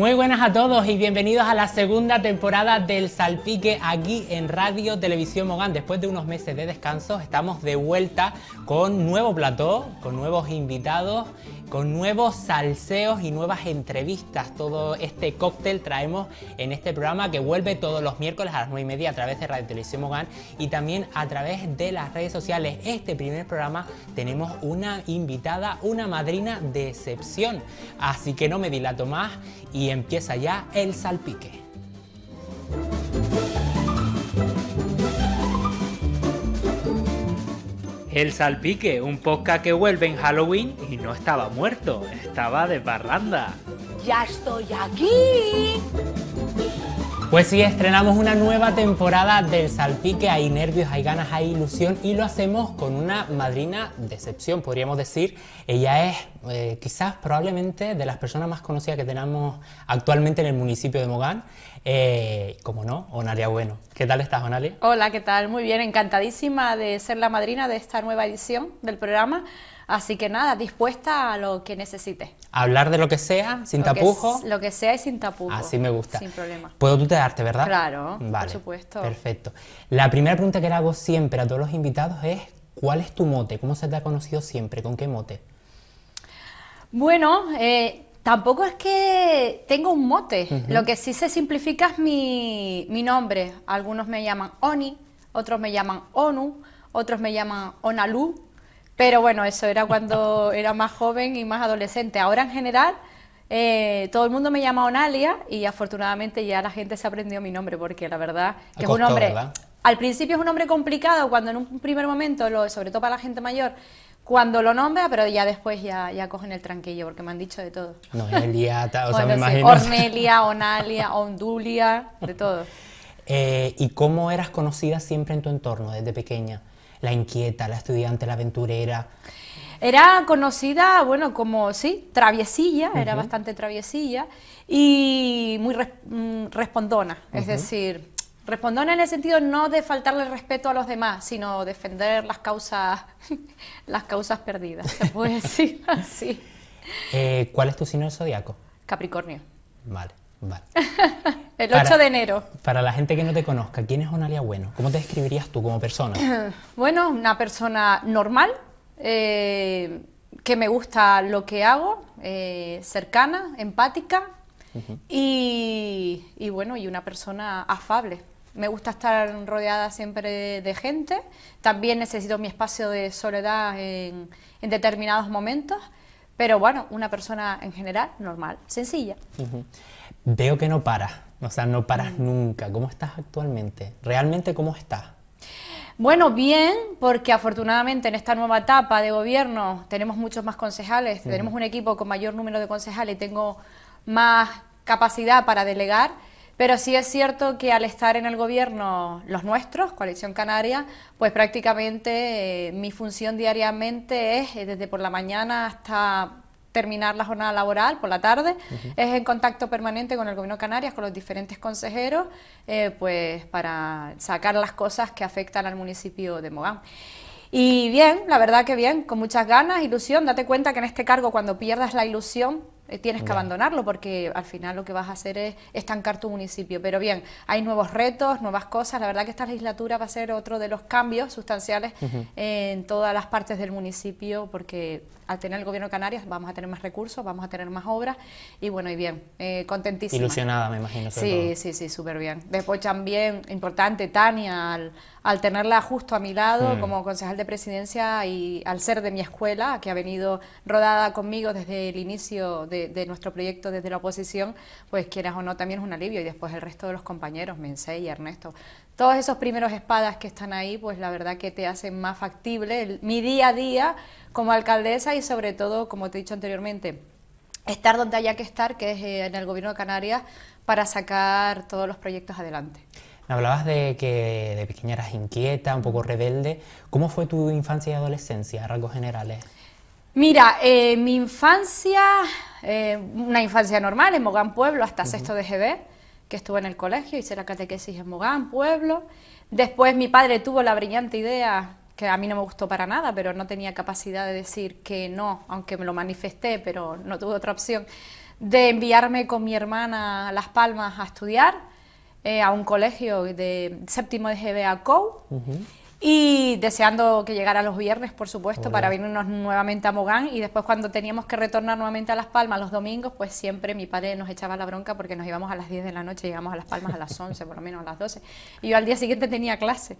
Muy buenas a todos y bienvenidos a la segunda temporada del Salpique aquí en Radio Televisión Mogán. Después de unos meses de descanso, estamos de vuelta con nuevo plató, con nuevos invitados con nuevos salseos y nuevas entrevistas. Todo este cóctel traemos en este programa que vuelve todos los miércoles a las 9 y media a través de Radio Televisión Mogán y también a través de las redes sociales. Este primer programa tenemos una invitada, una madrina de excepción. Así que no me dilato más y empieza ya el salpique. El Salpique, un podcast que vuelve en Halloween y no estaba muerto, estaba de ¡Ya estoy aquí! Pues sí, estrenamos una nueva temporada del Salpique. Hay nervios, hay ganas, hay ilusión y lo hacemos con una madrina de podríamos decir. Ella es eh, quizás probablemente de las personas más conocidas que tenemos actualmente en el municipio de Mogán. Eh, como no, Onalia Bueno. ¿Qué tal estás, Onalia? Hola, ¿qué tal? Muy bien, encantadísima de ser la madrina de esta nueva edición del programa Así que nada, dispuesta a lo que necesite. Hablar de lo que sea, sin tapujos. Lo que sea y sin tapujo. Así me gusta. Sin problema. Puedo tutearte, ¿verdad? Claro, por supuesto. Perfecto. La primera pregunta que le hago siempre a todos los invitados es, ¿cuál es tu mote? ¿Cómo se te ha conocido siempre? ¿Con qué mote? Bueno, eh, tampoco es que tengo un mote. Lo que sí se simplifica es mi, mi, nombre. Algunos me llaman Oni, otros me llaman ONU, otros me llaman Onalu. Pero bueno, eso era cuando era más joven y más adolescente. Ahora en general, eh, todo el mundo me llama Onalia y afortunadamente ya la gente se ha aprendido mi nombre porque la verdad que es un nombre... Al principio es un nombre complicado cuando en un primer momento, sobre todo para la gente mayor, cuando lo nombra, pero ya después ya, ya cogen el tranquillo, porque me han dicho de todo. Noelia, o sea, me imagino. Onalia, Ondulia, de todo. Eh, ¿Y cómo eras conocida siempre en tu entorno desde pequeña? la inquieta, la estudiante, la aventurera. Era conocida, bueno, como, sí, traviesilla, era bastante traviesilla y muy mm, respondona, es decir, respondona en el sentido no de faltarle respeto a los demás, sino defender las causas, las causas perdidas, se puede decir así. Eh, ¿Cuál es tu signo del zodiaco? Capricornio. Vale. el 8 de enero. Para la gente que no te conozca, ¿quién es Onalia Bueno? ¿Cómo te describirías tú como persona? bueno, una persona normal, eh, que me gusta lo que hago, eh, cercana, empática y, bueno, y una persona afable. Me gusta estar rodeada siempre de gente. También necesito mi espacio de soledad en, determinados momentos. Pero bueno, una persona en general normal, sencilla. Veo que no paras, o sea, no paras mm. nunca. ¿Cómo estás actualmente? ¿Realmente cómo estás? Bueno, bien, porque afortunadamente en esta nueva etapa de gobierno tenemos muchos más concejales, tenemos un equipo con mayor número de concejales y tengo más capacidad para delegar, pero sí es cierto que al estar en el gobierno los nuestros, Coalición Canaria, pues prácticamente eh, mi función diariamente es eh, desde por la mañana hasta terminar la jornada laboral por la tarde, es en contacto permanente con el Gobierno de Canarias, con los diferentes consejeros, eh, pues para sacar las cosas que afectan al municipio de Mogán. Y bien, la verdad que bien, con muchas ganas, ilusión, date cuenta que en este cargo cuando pierdas la ilusión eh, tienes que abandonarlo porque al final lo que vas a hacer es estancar tu municipio. Pero bien, hay nuevos retos, nuevas cosas, la verdad que esta legislatura va a ser otro de los cambios sustanciales en todas las partes del municipio porque al tener el gobierno de Canarias vamos a tener más recursos, vamos a tener más obras y bueno, y bien, eh, contentísima. Ilusionada, me imagino. sí, sí, sí, súper bien. Después también, importante, Tania, al, al tenerla justo a mi lado mm. como concejal de presidencia y al ser de mi escuela, que ha venido rodada conmigo desde el inicio de, nuestro proyecto desde la oposición, pues quieras o no, también es un alivio. Y después el resto de los compañeros, Mencé y Ernesto, todos esos primeros espadas que están ahí, pues la verdad que te hacen más factible mi día a día como alcaldesa y sobre todo, como te he dicho anteriormente, estar donde haya que estar, que es eh, en el Gobierno de Canarias, para sacar todos los proyectos adelante. Me hablabas de que de pequeña eras inquieta, un poco rebelde. ¿Cómo fue tu infancia y adolescencia, rasgos generales? Mira, eh, mi infancia, eh, una infancia normal en Mogán Pueblo hasta sexto de GB que estuve en el colegio, hice la catequesis en Mogán, pueblo. Después mi padre tuvo la brillante idea, que a mí no me gustó para nada, pero no tenía capacidad de decir que no, aunque me lo manifesté, pero no tuve otra opción, de enviarme con mi hermana a Las Palmas a estudiar, eh, a un colegio de séptimo de GBA COU. Y deseando que llegara los viernes, por supuesto, para venirnos nuevamente a Mogán. Y después cuando teníamos que retornar nuevamente a Las Palmas los domingos, pues siempre mi padre nos echaba la bronca porque nos íbamos a las 10 de la noche, llegamos a Las Palmas a las 11, por lo menos a las 12. Y yo al día siguiente tenía clase.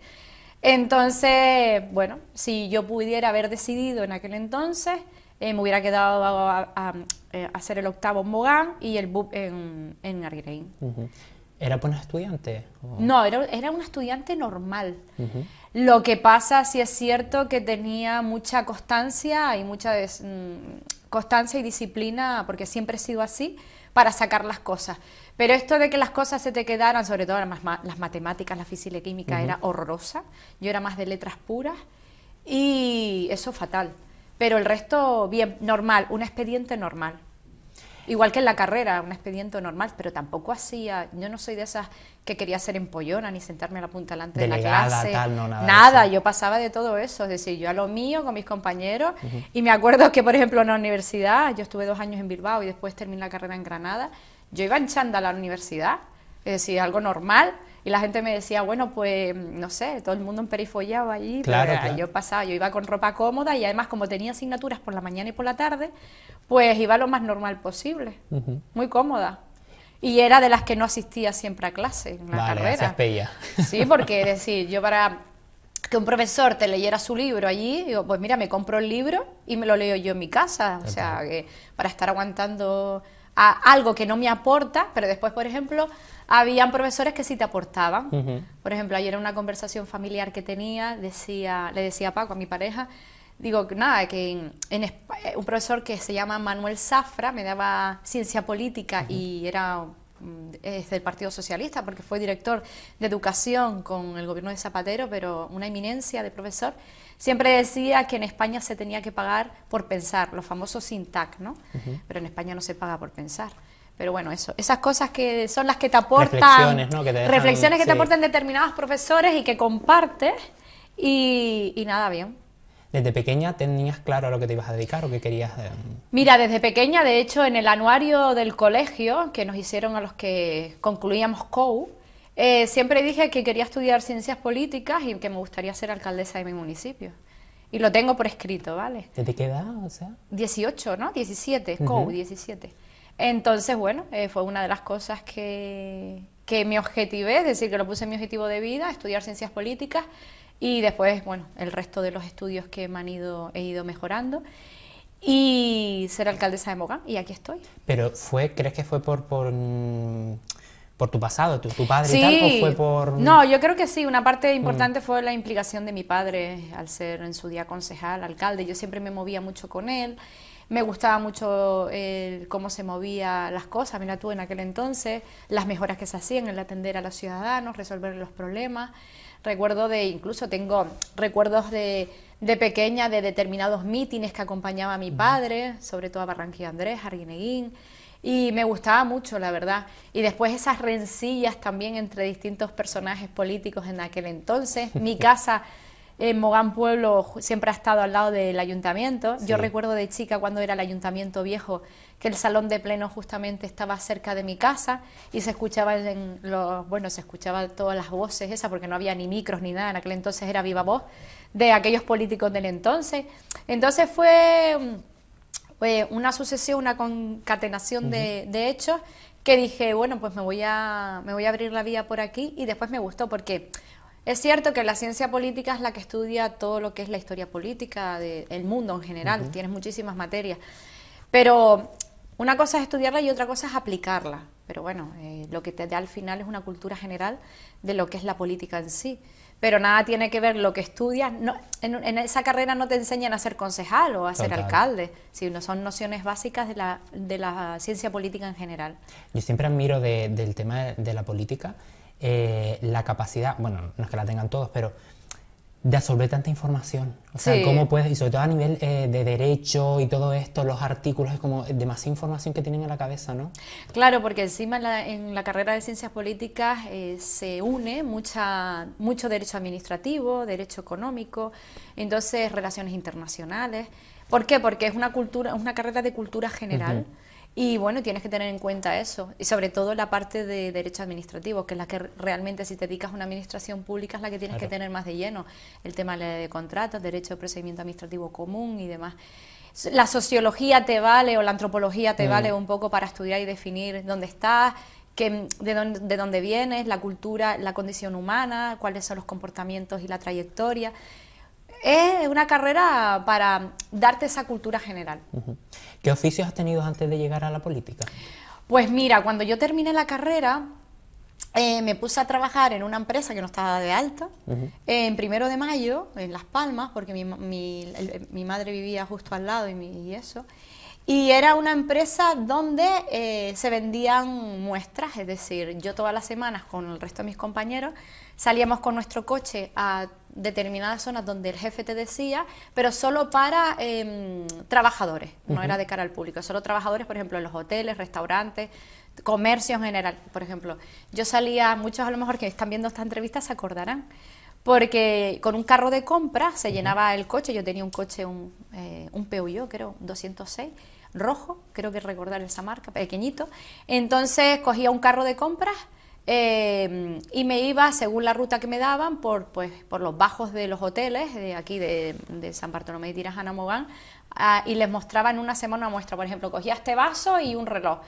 Entonces, bueno, si yo pudiera haber decidido en aquel entonces, eh, me hubiera quedado a, eh, hacer el octavo en Mogán y el BUP en, en ¿Era Uh -huh. ¿Era estudiante? No, era, era una estudiante normal. Lo que pasa, si es cierto que tenía mucha constancia y mucha mm, constancia y disciplina, porque siempre he sido así, para sacar las cosas. Pero esto de que las cosas se te quedaran, sobre todo las, matemáticas, la física y química, era horrorosa. Yo era más de letras puras y eso fatal. Pero el resto, bien, normal, un expediente normal. Igual que en la carrera, un expediente normal, pero tampoco hacía, yo no soy de esas que quería ser empollona ni sentarme a la punta delante de la clase. nada, yo pasaba de todo eso, es decir, yo a lo mío con mis compañeros y me acuerdo que, por ejemplo, en la universidad, yo estuve dos años en Bilbao y después terminé la carrera en Granada, yo iba en a la universidad, es decir, algo normal y la gente me decía, bueno, pues no sé, todo el mundo emperifollaba allí. Pues, ah, claro, Yo pasaba, yo iba con ropa cómoda y además, como tenía asignaturas por la mañana y por la tarde, pues iba lo más normal posible, muy cómoda. Y era de las que no asistía siempre a clase en la carrera. Sí, porque decir, yo para que un profesor te leyera su libro allí, digo, pues mira, me compro el libro y me lo leo yo en mi casa. O sea, para estar aguantando algo que no me aporta, pero después, por ejemplo, habían profesores que sí te aportaban. Por ejemplo, ayer en una conversación familiar que tenía, decía, le decía a Paco, a mi pareja, digo, nada, que eh, un profesor que se llama Manuel Zafra me daba ciencia política y era Mm, es del Partido Socialista porque fue director de educación con el gobierno de Zapatero, pero una eminencia de profesor, siempre decía que en España se tenía que pagar por pensar, los famosos SINTAC, ¿no? Pero en España no se paga por pensar. Pero bueno, eso, esas cosas que son las que te aportan. Reflexiones, ¿no? que te aportan determinados profesores y que compartes. y nada, bien. ¿Desde pequeña tenías claro a lo que te ibas a dedicar o qué querías? Eh. Mira, desde pequeña, de hecho, en el anuario del colegio que nos hicieron a los que concluíamos COU, eh, siempre dije que quería estudiar ciencias políticas y que me gustaría ser alcaldesa de mi municipio. Y lo tengo por escrito, ¿vale? ¿Desde qué edad? O sea? 18, ¿no? 17, COU, 17. Entonces, bueno, eh, fue una de las cosas que, que me objetivé, es decir, que lo puse en mi objetivo de vida, estudiar ciencias políticas y después, bueno, el resto de los estudios que me han ido, he ido mejorando. Y ser alcaldesa de Mogán, y aquí estoy. Pero fue, ¿crees que fue por, por, mm, por tu pasado, tu, padre tal, fue por...? No, yo creo que sí, una parte importante fue la implicación de mi padre al ser en su día concejal, alcalde. Yo siempre me movía mucho con él. Me gustaba mucho eh, cómo se movía las cosas, mira tú en aquel entonces, las mejoras que se hacían, el atender a los ciudadanos, resolver los problemas. Recuerdo de, incluso tengo recuerdos de, pequeña de determinados mítines que acompañaba a mi padre, sobre todo a Barranquilla Andrés, Arguineguín y me gustaba mucho, la verdad. Y después esas rencillas también entre distintos personajes políticos en aquel entonces. Mi casa en Mogán Pueblo siempre ha estado al lado del ayuntamiento. Yo recuerdo de chica cuando era el ayuntamiento viejo que el salón de pleno justamente estaba cerca de mi casa y se escuchaban en los, bueno, se escuchaban todas las voces esas porque no había ni micros ni nada, en aquel entonces era viva voz de aquellos políticos del entonces. Entonces fue, mm, una sucesión, una concatenación de, de hechos que dije, bueno, pues me voy a me voy a abrir la vía por aquí y después me gustó porque es cierto que la ciencia política es la que estudia todo lo que es la historia política del mundo en general, tienes muchísimas materias, pero una cosa es estudiarla y otra cosa es aplicarla. Pero bueno, eh, lo que te da al final es una cultura general de lo que es la política en sí. Pero nada tiene que ver lo que estudias. en, esa carrera no te enseñan a ser concejal o a ser alcalde, no son nociones básicas de la, ciencia política en general. Yo siempre admiro del tema de la política eh, la capacidad, bueno, no es que la tengan todos, pero de absorber tanta información. O sea, cómo puedes, y sobre todo a nivel eh, de derecho y todo esto, los artículos, es como demasiada información que tienen en la cabeza, ¿no? Claro, porque encima en la carrera de ciencias políticas eh, se une mucha, mucho derecho administrativo, derecho económico, entonces relaciones internacionales. ¿Por qué? Porque es una cultura, una carrera de cultura general. Y bueno, tienes que tener en cuenta eso, y sobre todo la parte de derecho administrativo, que es la que realmente si te dedicas a una administración pública es la que tienes que tener más de lleno, el tema de contratos, derecho de procedimiento administrativo común y demás. La sociología te vale o la antropología te vale un poco para estudiar y definir dónde estás, de, dónde, de dónde vienes, la cultura, la condición humana, cuáles son los comportamientos y la trayectoria es una carrera para darte esa cultura general. ¿Qué oficios has tenido antes de llegar a la política? Pues mira, cuando yo terminé la carrera, eh, me puse a trabajar en una empresa que no estaba de alta, en primero de mayo, en Las Palmas, porque mi, madre vivía justo al lado y, eso. Y era una empresa donde eh, se vendían muestras, es decir, yo todas las semanas con el resto de mis compañeros salíamos con nuestro coche a determinadas zonas donde el jefe te decía, pero solo para em, trabajadores, no era de cara al público, solo trabajadores, por ejemplo, en los hoteles, restaurantes, comercio en general. Por ejemplo, yo salía, muchos a lo mejor que están viendo esta entrevista se acordarán, porque con un carro de compra se llenaba el coche, yo tenía un coche, un, eh, un PUyo, creo, 206 rojo, creo que recordar esa marca, pequeñito. Entonces cogía un carro de compras Em, y me iba, según la ruta que me daban, por, pues, por los bajos de los hoteles de aquí de, San Bartolomé y Tirajana Mogán, ah, y les mostraba en una semana muestra. Por ejemplo, cogía este vaso y un reloj.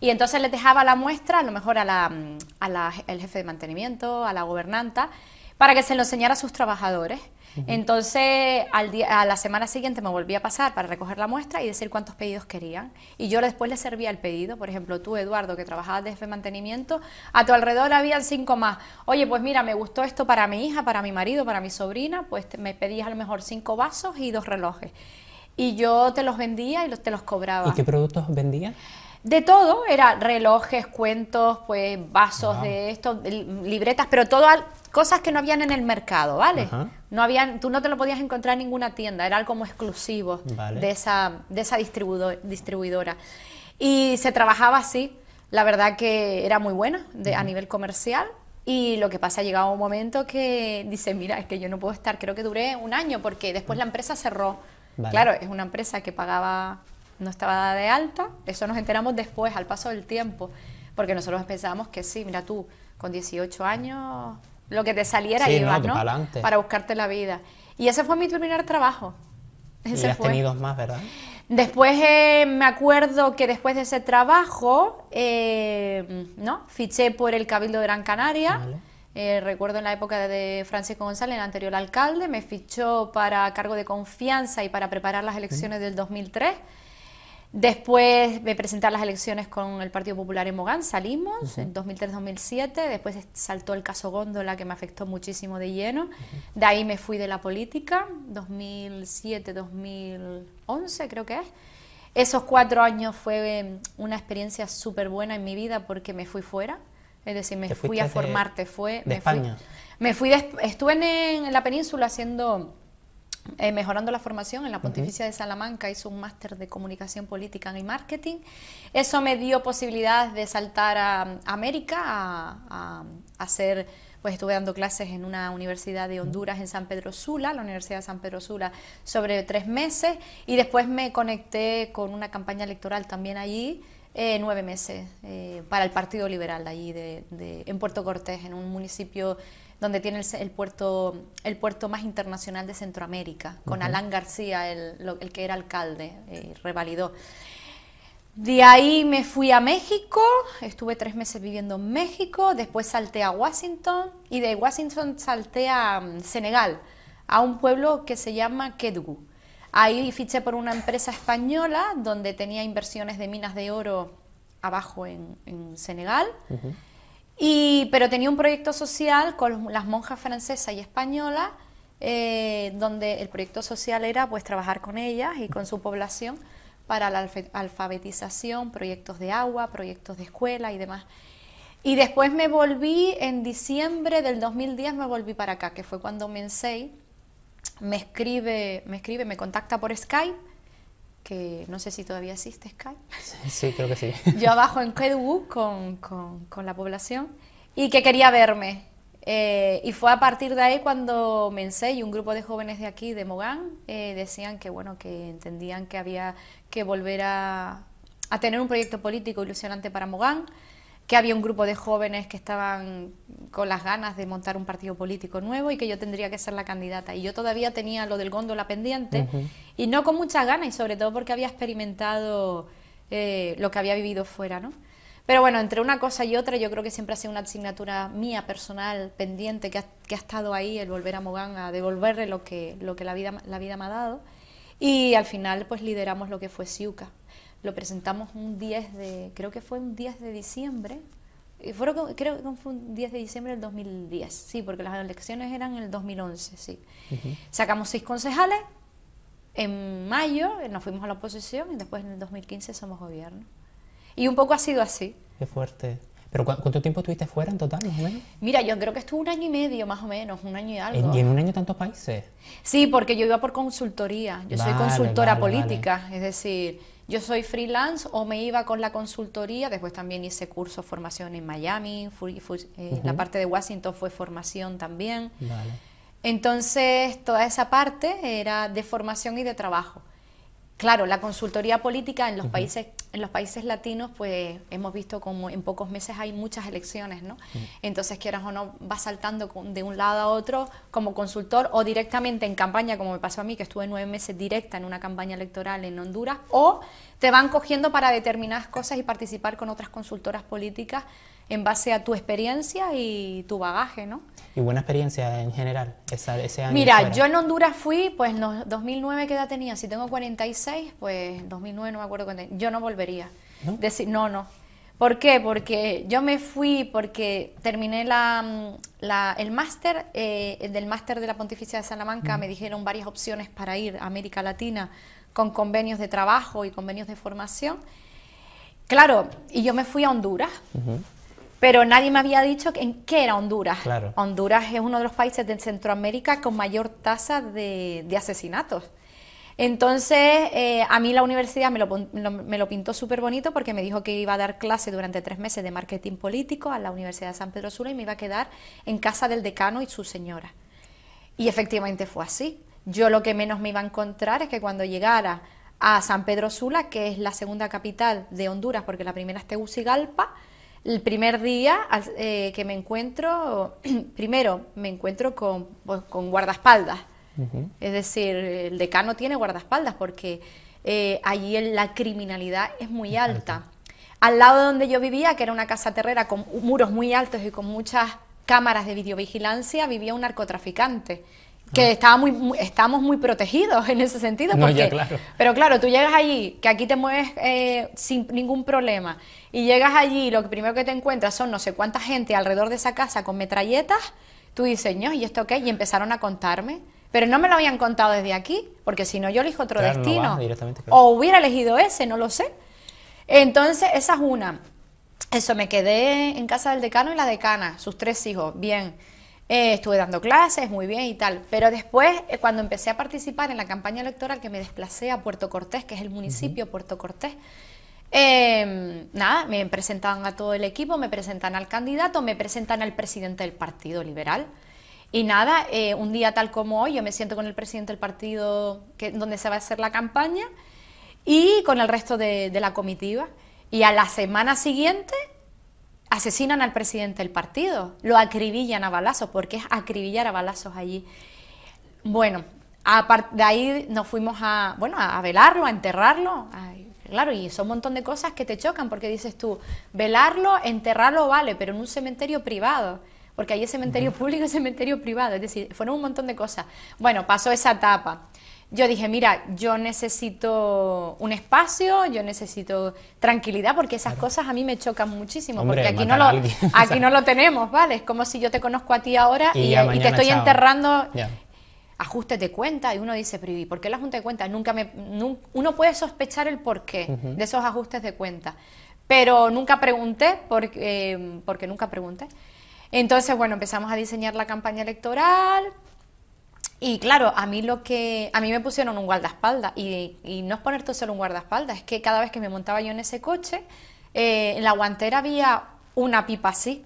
Y entonces les dejaba la muestra, a lo mejor al a la, jefe de mantenimiento, a la gobernanta, para que se lo enseñara a sus trabajadores. Entonces, al a la semana siguiente me volví a pasar para recoger la muestra y decir cuántos pedidos querían. Y yo después le servía el pedido. Por ejemplo, tú, Eduardo, que trabajabas de mantenimiento, a tu alrededor habían cinco más. Oye, pues mira, me gustó esto para mi hija, para mi marido, para mi sobrina. Pues me pedías a lo mejor cinco vasos y dos relojes. Y yo te los vendía y te los cobraba. ¿Y qué productos vendías? de todo, era relojes, cuentos, pues vasos de esto, libretas, pero todo al, cosas que no habían en el mercado, ¿vale? No habían, tú no te lo podías encontrar en ninguna tienda, era como exclusivo de esa, de esa distribuidora. Y se trabajaba así, la verdad que era muy buena de, a nivel comercial. Y lo que pasa, llegaba un momento que dice, mira, es que yo no puedo estar, creo que duré un año porque después la empresa cerró. Claro, es una empresa que pagaba, no estaba de alta, eso nos enteramos después, al paso del tiempo, porque nosotros pensábamos que sí, mira tú, con 18 años lo que te saliera Para, buscarte la vida. Y ese fue mi primer trabajo. y has tenido más, ¿verdad? Después eh, me acuerdo que después de ese trabajo, eh, ¿no? Fiché por el Cabildo de Gran Canaria. Eh, recuerdo en la época de Francisco González, el anterior alcalde, me fichó para cargo de confianza y para preparar las elecciones del 2003. Después de presentar las elecciones con el Partido Popular en Mogán, salimos en 2003-2007, después saltó el caso Góndola que me afectó muchísimo de lleno, de ahí me fui de la política, 2007-2011 creo que es. Esos cuatro años fue em, una experiencia súper buena en mi vida porque me fui fuera, es decir, me fui a formarte, fue... me Fui, me fui estuve en la península haciendo eh, mejorando la formación en la Pontificia de Salamanca, hice un máster de comunicación política y marketing. Eso me dio posibilidades de saltar a, América, a, hacer, pues estuve dando clases en una universidad de Honduras, en San Pedro Sula, la Universidad de San Pedro Sula, sobre tres meses, y después me conecté con una campaña electoral también allí. Eh, nueve meses eh, para el Partido Liberal allí de, en Puerto Cortés, en un municipio donde tiene el, puerto, el puerto más internacional de Centroamérica, con Alán García, el, que era alcalde, eh, revalidó. De ahí me fui a México, estuve tres meses viviendo en México, después salté a Washington y de Washington salté a mm, Senegal, a un pueblo que se llama Kedugu. Ahí fiché por una empresa española donde tenía inversiones de minas de oro abajo en, Senegal pero tenía un proyecto social con las monjas francesas y españolas, eh, donde el proyecto social era pues trabajar con ellas y con su población para la alfabetización, proyectos de agua, proyectos de escuela y demás. Y después me volví, en diciembre del 2010 me volví para acá, que fue cuando Mensei me escribe, me escribe, me contacta por Skype que no sé si todavía existe Skype. Sí, creo que sí. Yo abajo en Kedwu con, la población y que quería verme. Eh, y fue a partir de ahí cuando Mensé y un grupo de jóvenes de aquí, de Mogán, eh, decían que, bueno, que entendían que había que volver a, a tener un proyecto político ilusionante para Mogán, que había un grupo de jóvenes que estaban con las ganas de montar un partido político nuevo y que yo tendría que ser la candidata. Y yo todavía tenía lo del góndola pendiente y no con muchas ganas y sobre todo porque había experimentado eh, lo que había vivido fuera, ¿no? Pero bueno, entre una cosa y otra, yo creo que siempre ha sido una asignatura mía personal pendiente que ha, que ha estado ahí el volver a Mogán, a devolverle lo que, lo que la, vida, la vida me ha dado. Y al final, pues lideramos lo que fue Siuca. Lo presentamos un 10 de, creo que fue un 10 de diciembre, fueron, creo que fue un 10 de diciembre del 2010, sí, porque las elecciones eran en el 2011, sí. Sacamos seis concejales, en mayo eh, nos fuimos a la oposición y después en el 2015 somos gobierno. Y un poco ha sido así. Qué fuerte. ¿Pero cuánto tiempo estuviste fuera en total, más o menos? Mira, yo creo que estuve un año y medio, más o menos, un año y algo. ¿Y en un año tantos países? Sí, porque yo iba por consultoría, yo soy consultora política, es decir, yo soy freelance o me iba con la consultoría, después también hice cursos, formación en Miami, eh, la parte de Washington fue formación también. Entonces, toda esa parte era de formación y de trabajo. Claro, la consultoría política en los países en los países latinos, pues hemos visto como en pocos meses hay muchas elecciones, ¿no? Mm. Entonces quieras o no vas saltando de un lado a otro como consultor o directamente en campaña, como me pasó a mí que estuve nueve meses directa en una campaña electoral en Honduras, o te van cogiendo para determinadas cosas y participar con otras consultoras políticas en base a tu experiencia y tu bagaje, ¿no? Y buena experiencia en general, esa, ese año. Mira, yo en Honduras fui, pues en 2009, ¿qué edad tenía? Si tengo 46, pues 2009 no me acuerdo cuándo, Yo no volvería. Decir, no, no. ¿Por qué? Porque yo me fui porque terminé mm, el máster, eh, del máster de la Pontificia de Salamanca, mm. me dijeron varias opciones para ir a América Latina con convenios de trabajo y convenios de formación. Claro, y yo me fui a Honduras. Pero nadie me había dicho en qué era Honduras. Honduras es uno de los países de Centroamérica con mayor tasa de, asesinatos. Entonces, eh, a mí la universidad me lo, me lo pintó súper bonito porque me dijo que iba a dar clase durante tres meses de marketing político a la Universidad de San Pedro Sula y me iba a quedar en casa del decano y su señora. Y efectivamente fue así. Yo lo que menos me iba a encontrar es que cuando llegara a San Pedro Sula, que es la segunda capital de Honduras, porque la primera es Tegucigalpa, el primer día eh, que me encuentro, primero me encuentro con, pues, guardaespaldas. Es decir, el decano tiene guardaespaldas porque eh, allí la criminalidad es muy alta. alta. Al lado de donde yo vivía, que era una casa terrera con muros muy altos y con muchas cámaras de videovigilancia, vivía un narcotraficante que estaba muy, estamos muy protegidos en ese sentido. Porque, Pero claro, tú llegas allí, que aquí te mueves eh, sin ningún problema, y llegas allí, lo primero que te encuentras son no sé cuánta gente alrededor de esa casa con metralletas, tú dices, ¿y esto qué? Y empezaron a contarme. Pero no me lo habían contado desde aquí, porque si no yo elijo otro destino. O hubiera elegido ese, no lo sé. Entonces, esa es una. Eso, me quedé en casa del decano y la decana, sus tres hijos, bien. Eh, estuve dando clases, muy bien y tal. Pero después, eh, cuando empecé a participar en la campaña electoral, que me desplacé a Puerto Cortés, que es el municipio Puerto Cortés, em, nada, me presentaban a todo el equipo, me presentan al candidato, me presentan al presidente del Partido Liberal. Y nada, eh, un día tal como hoy, yo me siento con el presidente del partido que, donde se va a hacer la campaña y con el resto de, de la comitiva. Y a la semana siguiente asesinan al presidente del partido, lo acribillan a balazos, porque es acribillar a balazos allí. Bueno, a de ahí nos fuimos a, bueno, a velarlo, a enterrarlo. claro, y son un montón de cosas que te chocan, porque dices tú, velarlo, enterrarlo vale, pero en un cementerio privado. Porque hay cementerio público y cementerio privado, es decir, fueron un montón de cosas. Bueno, pasó esa etapa yo dije, mira, yo necesito un espacio, yo necesito tranquilidad, porque esas cosas a mí me chocan muchísimo, porque aquí, no lo, aquí no lo tenemos, ¿vale? Es como si yo te conozco a ti ahora y, te estoy enterrando. Ajustes de cuenta y uno dice, pero por qué el ajuste de cuentas? Nunca me, uno puede sospechar el porqué de esos ajustes de cuenta, pero nunca pregunté porque, eh, porque nunca pregunté. Entonces, bueno, empezamos a diseñar la campaña electoral, y claro, a mí lo que a mí me pusieron un guardaespaldas y, no es poner ponerte solo un guardaespaldas, es que cada vez que me montaba yo en ese coche, eh, en la guantera había una pipa así.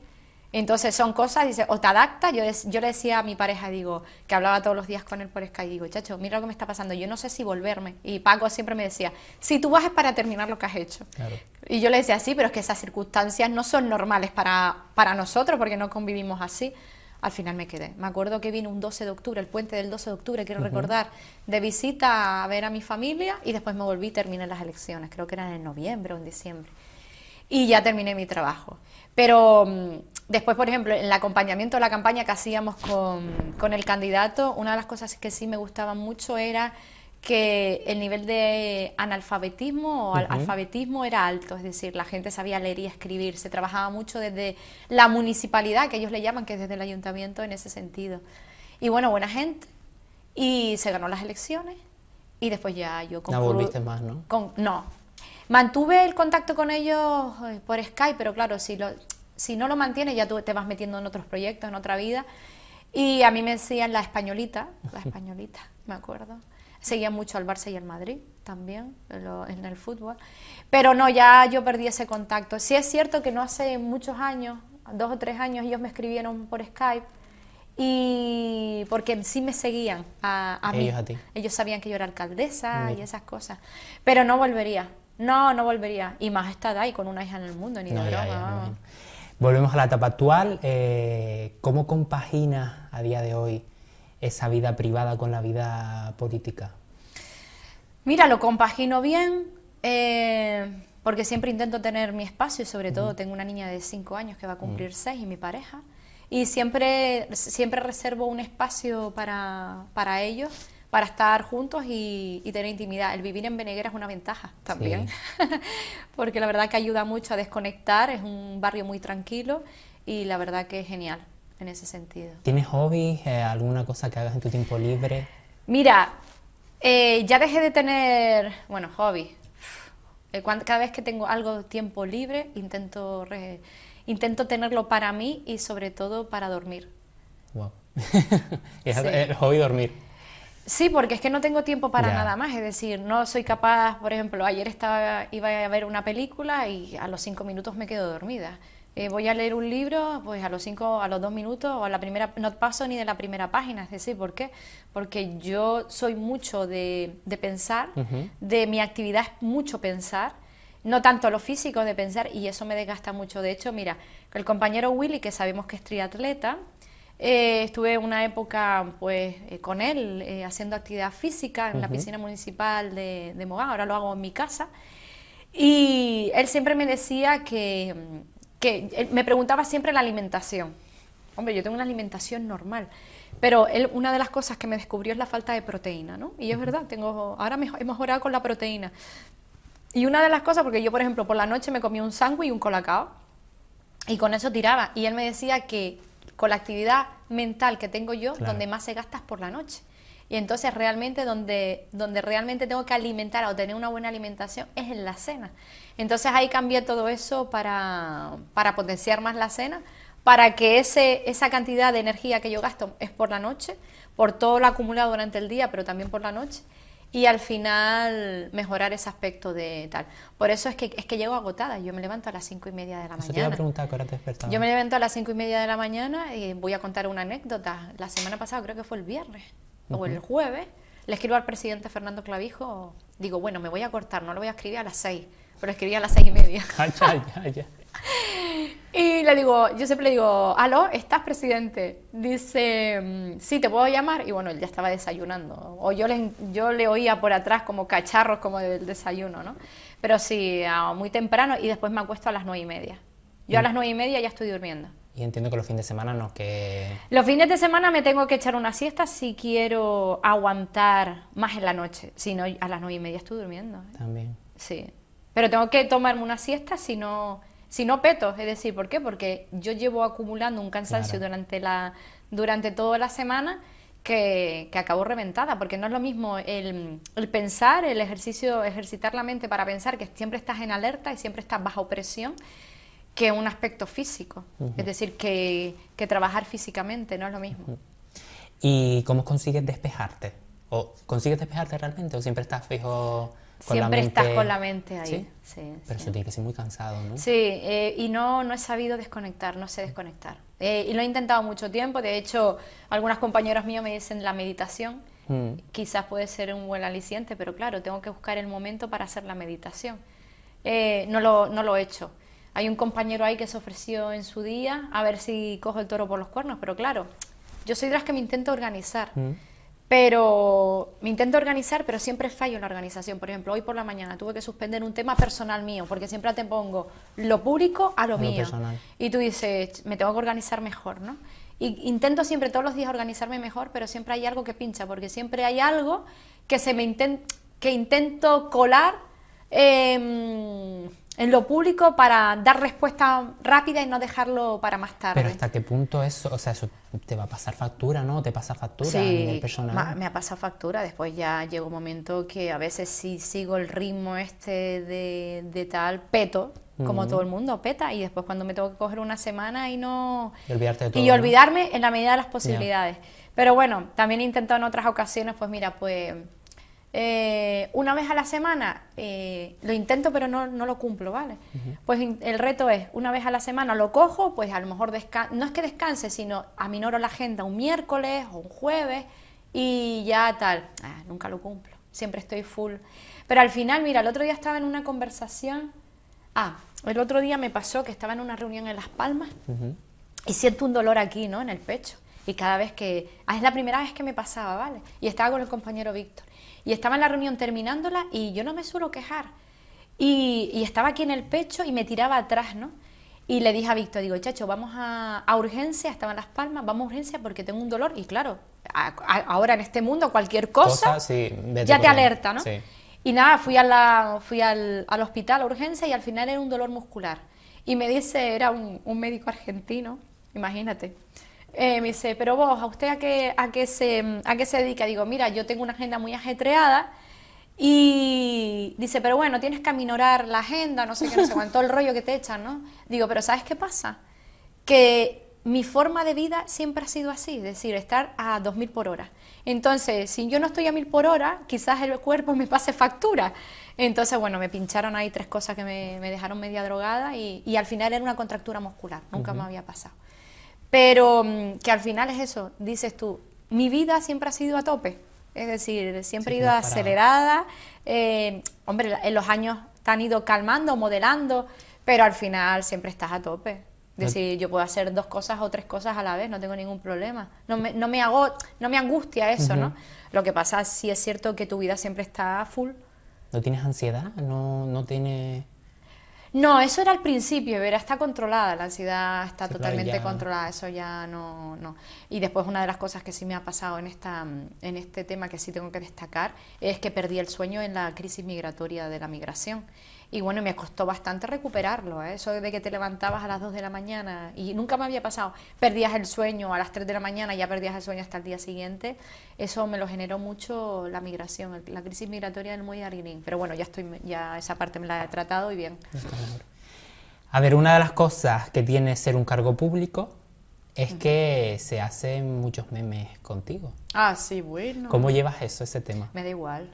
Entonces son cosas, dice, o te adaptas, yo, yo le decía a mi pareja, digo, que hablaba todos los días con él por Skype, digo, chacho, mira lo que me está pasando, yo no sé si volverme. Y Paco siempre me decía, si tú vas es para terminar lo que has hecho. Y yo le decía, sí, pero es que esas circunstancias no son normales para, para nosotros porque no convivimos así al final me quedé. Me acuerdo que vine un 12 de octubre, el puente del 12 de octubre, quiero recordar, de visita a ver a mi familia y después me volví y terminé las elecciones, creo que eran en noviembre o en diciembre. Y ya terminé mi trabajo. Pero mm, después, por ejemplo, en el acompañamiento de la campaña que hacíamos con, con el candidato, una de las cosas que sí me gustaba mucho era que el nivel de analfabetismo o alfabetismo era alto, es decir, la gente sabía leer y escribir, se trabajaba mucho desde la municipalidad, que ellos le llaman, que es desde el ayuntamiento en ese sentido. Y bueno, buena gente, y se ganó las elecciones, y después ya yo... No volviste más, ¿no? no. Mantuve el contacto con ellos eh, por Skype, pero claro, si, lo, si no lo mantienes ya tú te vas metiendo en otros proyectos, en otra vida, y a mí me decían la españolita, la españolita, me acuerdo. Seguía mucho al Barça y al Madrid también en el fútbol. Pero no, ya yo perdí ese contacto. Sí es cierto que no hace muchos años, dos o tres años, ellos me escribieron por Skype y porque sí me seguían a, ellos mí. ti. Ellos sabían que yo era alcaldesa y esas cosas. Pero no volvería. No, no volvería. Y más esta y con una hija en el mundo, ni de Volvemos a la etapa actual. Eh, ¿Cómo compaginas a día de hoy? esa vida privada con la vida política? Mira, lo compagino bien, eh, porque siempre intento tener mi espacio, y sobre todo tengo una niña de 5 años que va a cumplir 6 y mi pareja, y siempre, siempre reservo un espacio para, ellos para estar juntos y, tener intimidad. El vivir en Veneguera es una ventaja también, porque la verdad que ayuda mucho a desconectar, es un barrio muy tranquilo y la verdad que es genial en ese sentido. ¿Tienes hobbies? Eh, ¿Alguna cosa que hagas en tu tiempo libre? Mira, eh, ya dejé de tener, bueno, hobbies. Eh, cada vez que tengo algo de tiempo libre, intento, intento tenerlo para mí y sobre todo para dormir. Wow. es hobby dormir. Sí, porque es que no tengo tiempo para nada más. Es decir, no soy capaz, por ejemplo, ayer estaba, iba a ver una película y a los cinco minutos me quedo dormida. Eh, voy a leer un libro, pues a los cinco, a los dos minutos a la primera, no paso ni de la primera página, es decir, ¿por qué? Porque yo soy mucho de, pensar, de mi actividad es mucho pensar, no tanto lo físico de pensar y eso me desgasta mucho. De hecho, mira, el compañero Willy, que sabemos que es triatleta, eh, estuve una época pues eh, con él haciendo actividad física en la piscina municipal de, de Mogán, ahora lo hago en mi casa. Y él siempre me decía que que eh, me preguntaba siempre la alimentación. Hombre, yo tengo una alimentación normal, pero él, una de las cosas que me descubrió es la falta de proteína, ¿no? Y es verdad, tengo, ahora he mejorado con la proteína. Y una de las cosas, porque yo, por ejemplo, por la noche me comí un sándwich y un colacao, y con eso tiraba. Y él me decía que con la actividad mental que tengo yo, donde más se es por la noche. Y entonces realmente donde, donde realmente tengo que alimentar o tener una buena alimentación es en la cena. Entonces ahí cambié todo eso para, potenciar más la cena, para que ese, esa cantidad de energía que yo gasto es por la noche, por todo lo acumulado durante el día, pero también por la noche, y al final mejorar ese aspecto de tal. Por eso es que, es que llego agotada, yo me levanto a las cinco y media de la mañana. yo me levanto a las cinco y media de la mañana y voy a contar una anécdota. La semana pasada, creo que fue el viernes o el jueves, le escribo al presidente Fernando Clavijo, digo, bueno, me voy a cortar, no lo voy a escribir a las seis pero escribía a las seis y media. Ay, y le digo, yo siempre le digo, aló, ¿estás presidente? Dice, mm, sí, te puedo llamar. Y bueno, él ya estaba desayunando. O yo le, yo le oía por atrás como cacharros como del desayuno, ¿no? Pero sí, muy temprano y después me acuesto a las nueve y media. Yo a mm. las nueve y media ya estoy durmiendo. Y entiendo que los fines de semana no que... Los fines de semana me tengo que echar una siesta si quiero aguantar más en la noche. Si no, a las nueve y media estoy durmiendo. ¿eh? También. Sí. Pero tengo que tomarme una siesta si no, si peto. Es decir, ¿por qué? Porque yo llevo acumulando un cansancio durante, la, durante toda la semana que, que, acabo reventada, porque no es lo mismo el, pensar, el ejercicio, ejercitar la mente para pensar que siempre estás en alerta y siempre estás bajo presión, que un aspecto físico. Es decir, que, trabajar físicamente no es lo mismo. ¿Y cómo consigues despejarte? ¿O consigues despejarte realmente o siempre estás fijo? Siempre estás con la mente ahí. Sí, Pero se tiene que ser muy cansado, ¿no? Sí, eh, y no, no he sabido desconectar, no sé desconectar. Eh, y lo he intentado mucho tiempo, de hecho, algunas compañeras mías me dicen la meditación, mm. quizás puede ser un buen aliciente, pero claro, tengo que buscar el momento para hacer la meditación. Eh, no, lo, no lo he hecho. Hay un compañero ahí que se ofreció en su día a ver si cojo el toro por los cuernos, pero claro, yo soy de las que me intento organizar. Mm. Pero me intento organizar, pero siempre fallo en la organización. Por ejemplo, hoy por la mañana tuve que suspender un tema personal mío, porque siempre te pongo lo público a lo, mío. Y tú dices, me tengo que organizar mejor, ¿no? Y intento siempre todos los días organizarme mejor, pero siempre hay algo que pincha, porque siempre hay algo que se me que intento colar em, en lo público para dar respuesta rápida y no dejarlo para más tarde. Pero hasta qué punto eso, o sea, eso te va a pasar factura, ¿no? Te pasa factura sí, Me ha pasado factura, después ya llega un momento que a veces sí sigo el ritmo este de, tal peto, como todo el mundo, peta, y después cuando me tengo que coger una semana y no... Y, olvidarte de todo, y olvidarme en la medida de las posibilidades. Pero bueno, también he intentado en otras ocasiones, pues mira, pues eh, una vez a la semana, eh, lo intento pero no, no lo cumplo, ¿vale? Pues el reto es, una vez a la semana lo cojo, pues a lo mejor no es que descanse, sino aminoro la agenda un miércoles o un jueves y ya tal, ah, nunca lo cumplo, siempre estoy full. Pero al final, mira, el otro día estaba en una conversación, ah, el otro día me pasó que estaba en una reunión en Las Palmas y siento un dolor aquí, ¿no? En el pecho. Y cada vez que, ah, es la primera vez que me pasaba, ¿vale? Y estaba con el compañero Víctor y estaba en la reunión terminándola y yo no me suelo quejar. Y, estaba aquí en el pecho y me tiraba atrás, ¿no? Y le dije a Víctor, digo, chacho, vamos a, urgencia, estaba Las Palmas, vamos a urgencia porque tengo un dolor. Y claro, ahora en este mundo cualquier cosa, ya te alerta, ¿no? Y nada, fui, a la, fui al, hospital a urgencia y al final era un dolor muscular. Y me dice, era un, un médico argentino, imagínate. Eh, me dice, pero vos, ¿a usted a qué, a, qué se, a se dedica? Digo, mira, yo tengo una agenda muy ajetreada. Y dice, pero bueno, tienes que aminorar la agenda, no sé qué, no sé cuánto, el rollo que te echan, ¿no? Digo, pero ¿sabes qué pasa? Que mi forma de vida siempre ha sido así, es decir, estar a 2.000 por hora. Entonces, si yo no estoy a 1.000 por hora, quizás el cuerpo me pase factura. Entonces, bueno, me pincharon ahí tres cosas que me, me dejaron media drogada y, y, al final era una contractura muscular, nunca me había pasado. Pero mm, que al final es eso, dices tú, mi vida siempre ha sido a tope, es decir, siempre he ido acelerada, eh, hombre, en los años te han ido calmando, modelando, pero al final siempre estás a tope. Es decir, yo puedo hacer dos cosas o tres cosas a la vez, no tengo ningún problema. No me, no me hago, no me angustia eso, ¿no? Lo que pasa sí es cierto que tu vida siempre está full. ¿No tienes ansiedad? ¿No, no tienes...? No, eso era al principio, era está controlada, la ansiedad está totalmente controlada, eso ya no, no. Y después una de las cosas que sí me ha pasado en, esta, en este tema que sí tengo que destacar es que perdí el sueño en la crisis migratoria de la migración. Y bueno, me costó bastante recuperarlo, ¿eh? eso de que te levantabas a las 2 de la mañana y nunca me había pasado, perdías el sueño a las 3 de la mañana, ya perdías el sueño hasta el día siguiente, eso me lo generó mucho la migración, la crisis migratoria del muy Pero bueno, ya, estoy, ya esa parte me la he tratado y bien. A ver, una de las cosas que tiene ser un cargo público es que se hacen muchos memes contigo. Ah, sí, bueno. ¿Cómo llevas eso, ese tema? Me da igual.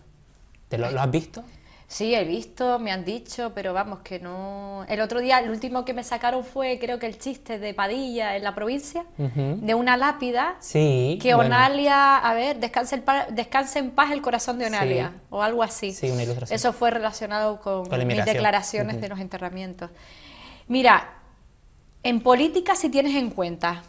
¿Te lo, lo has visto? Sí, he visto, me han dicho, pero vamos, que no... El otro día, el último que me sacaron fue, creo que el chiste de Padilla en la provincia, de una lápida, sí, que Onalia, a ver, descanse, descanse, en paz el corazón de Onalia, o algo así. Sí, una ilustración. Eso fue relacionado con, mis declaraciones de los enterramientos. Mira, en política si tienes en cuenta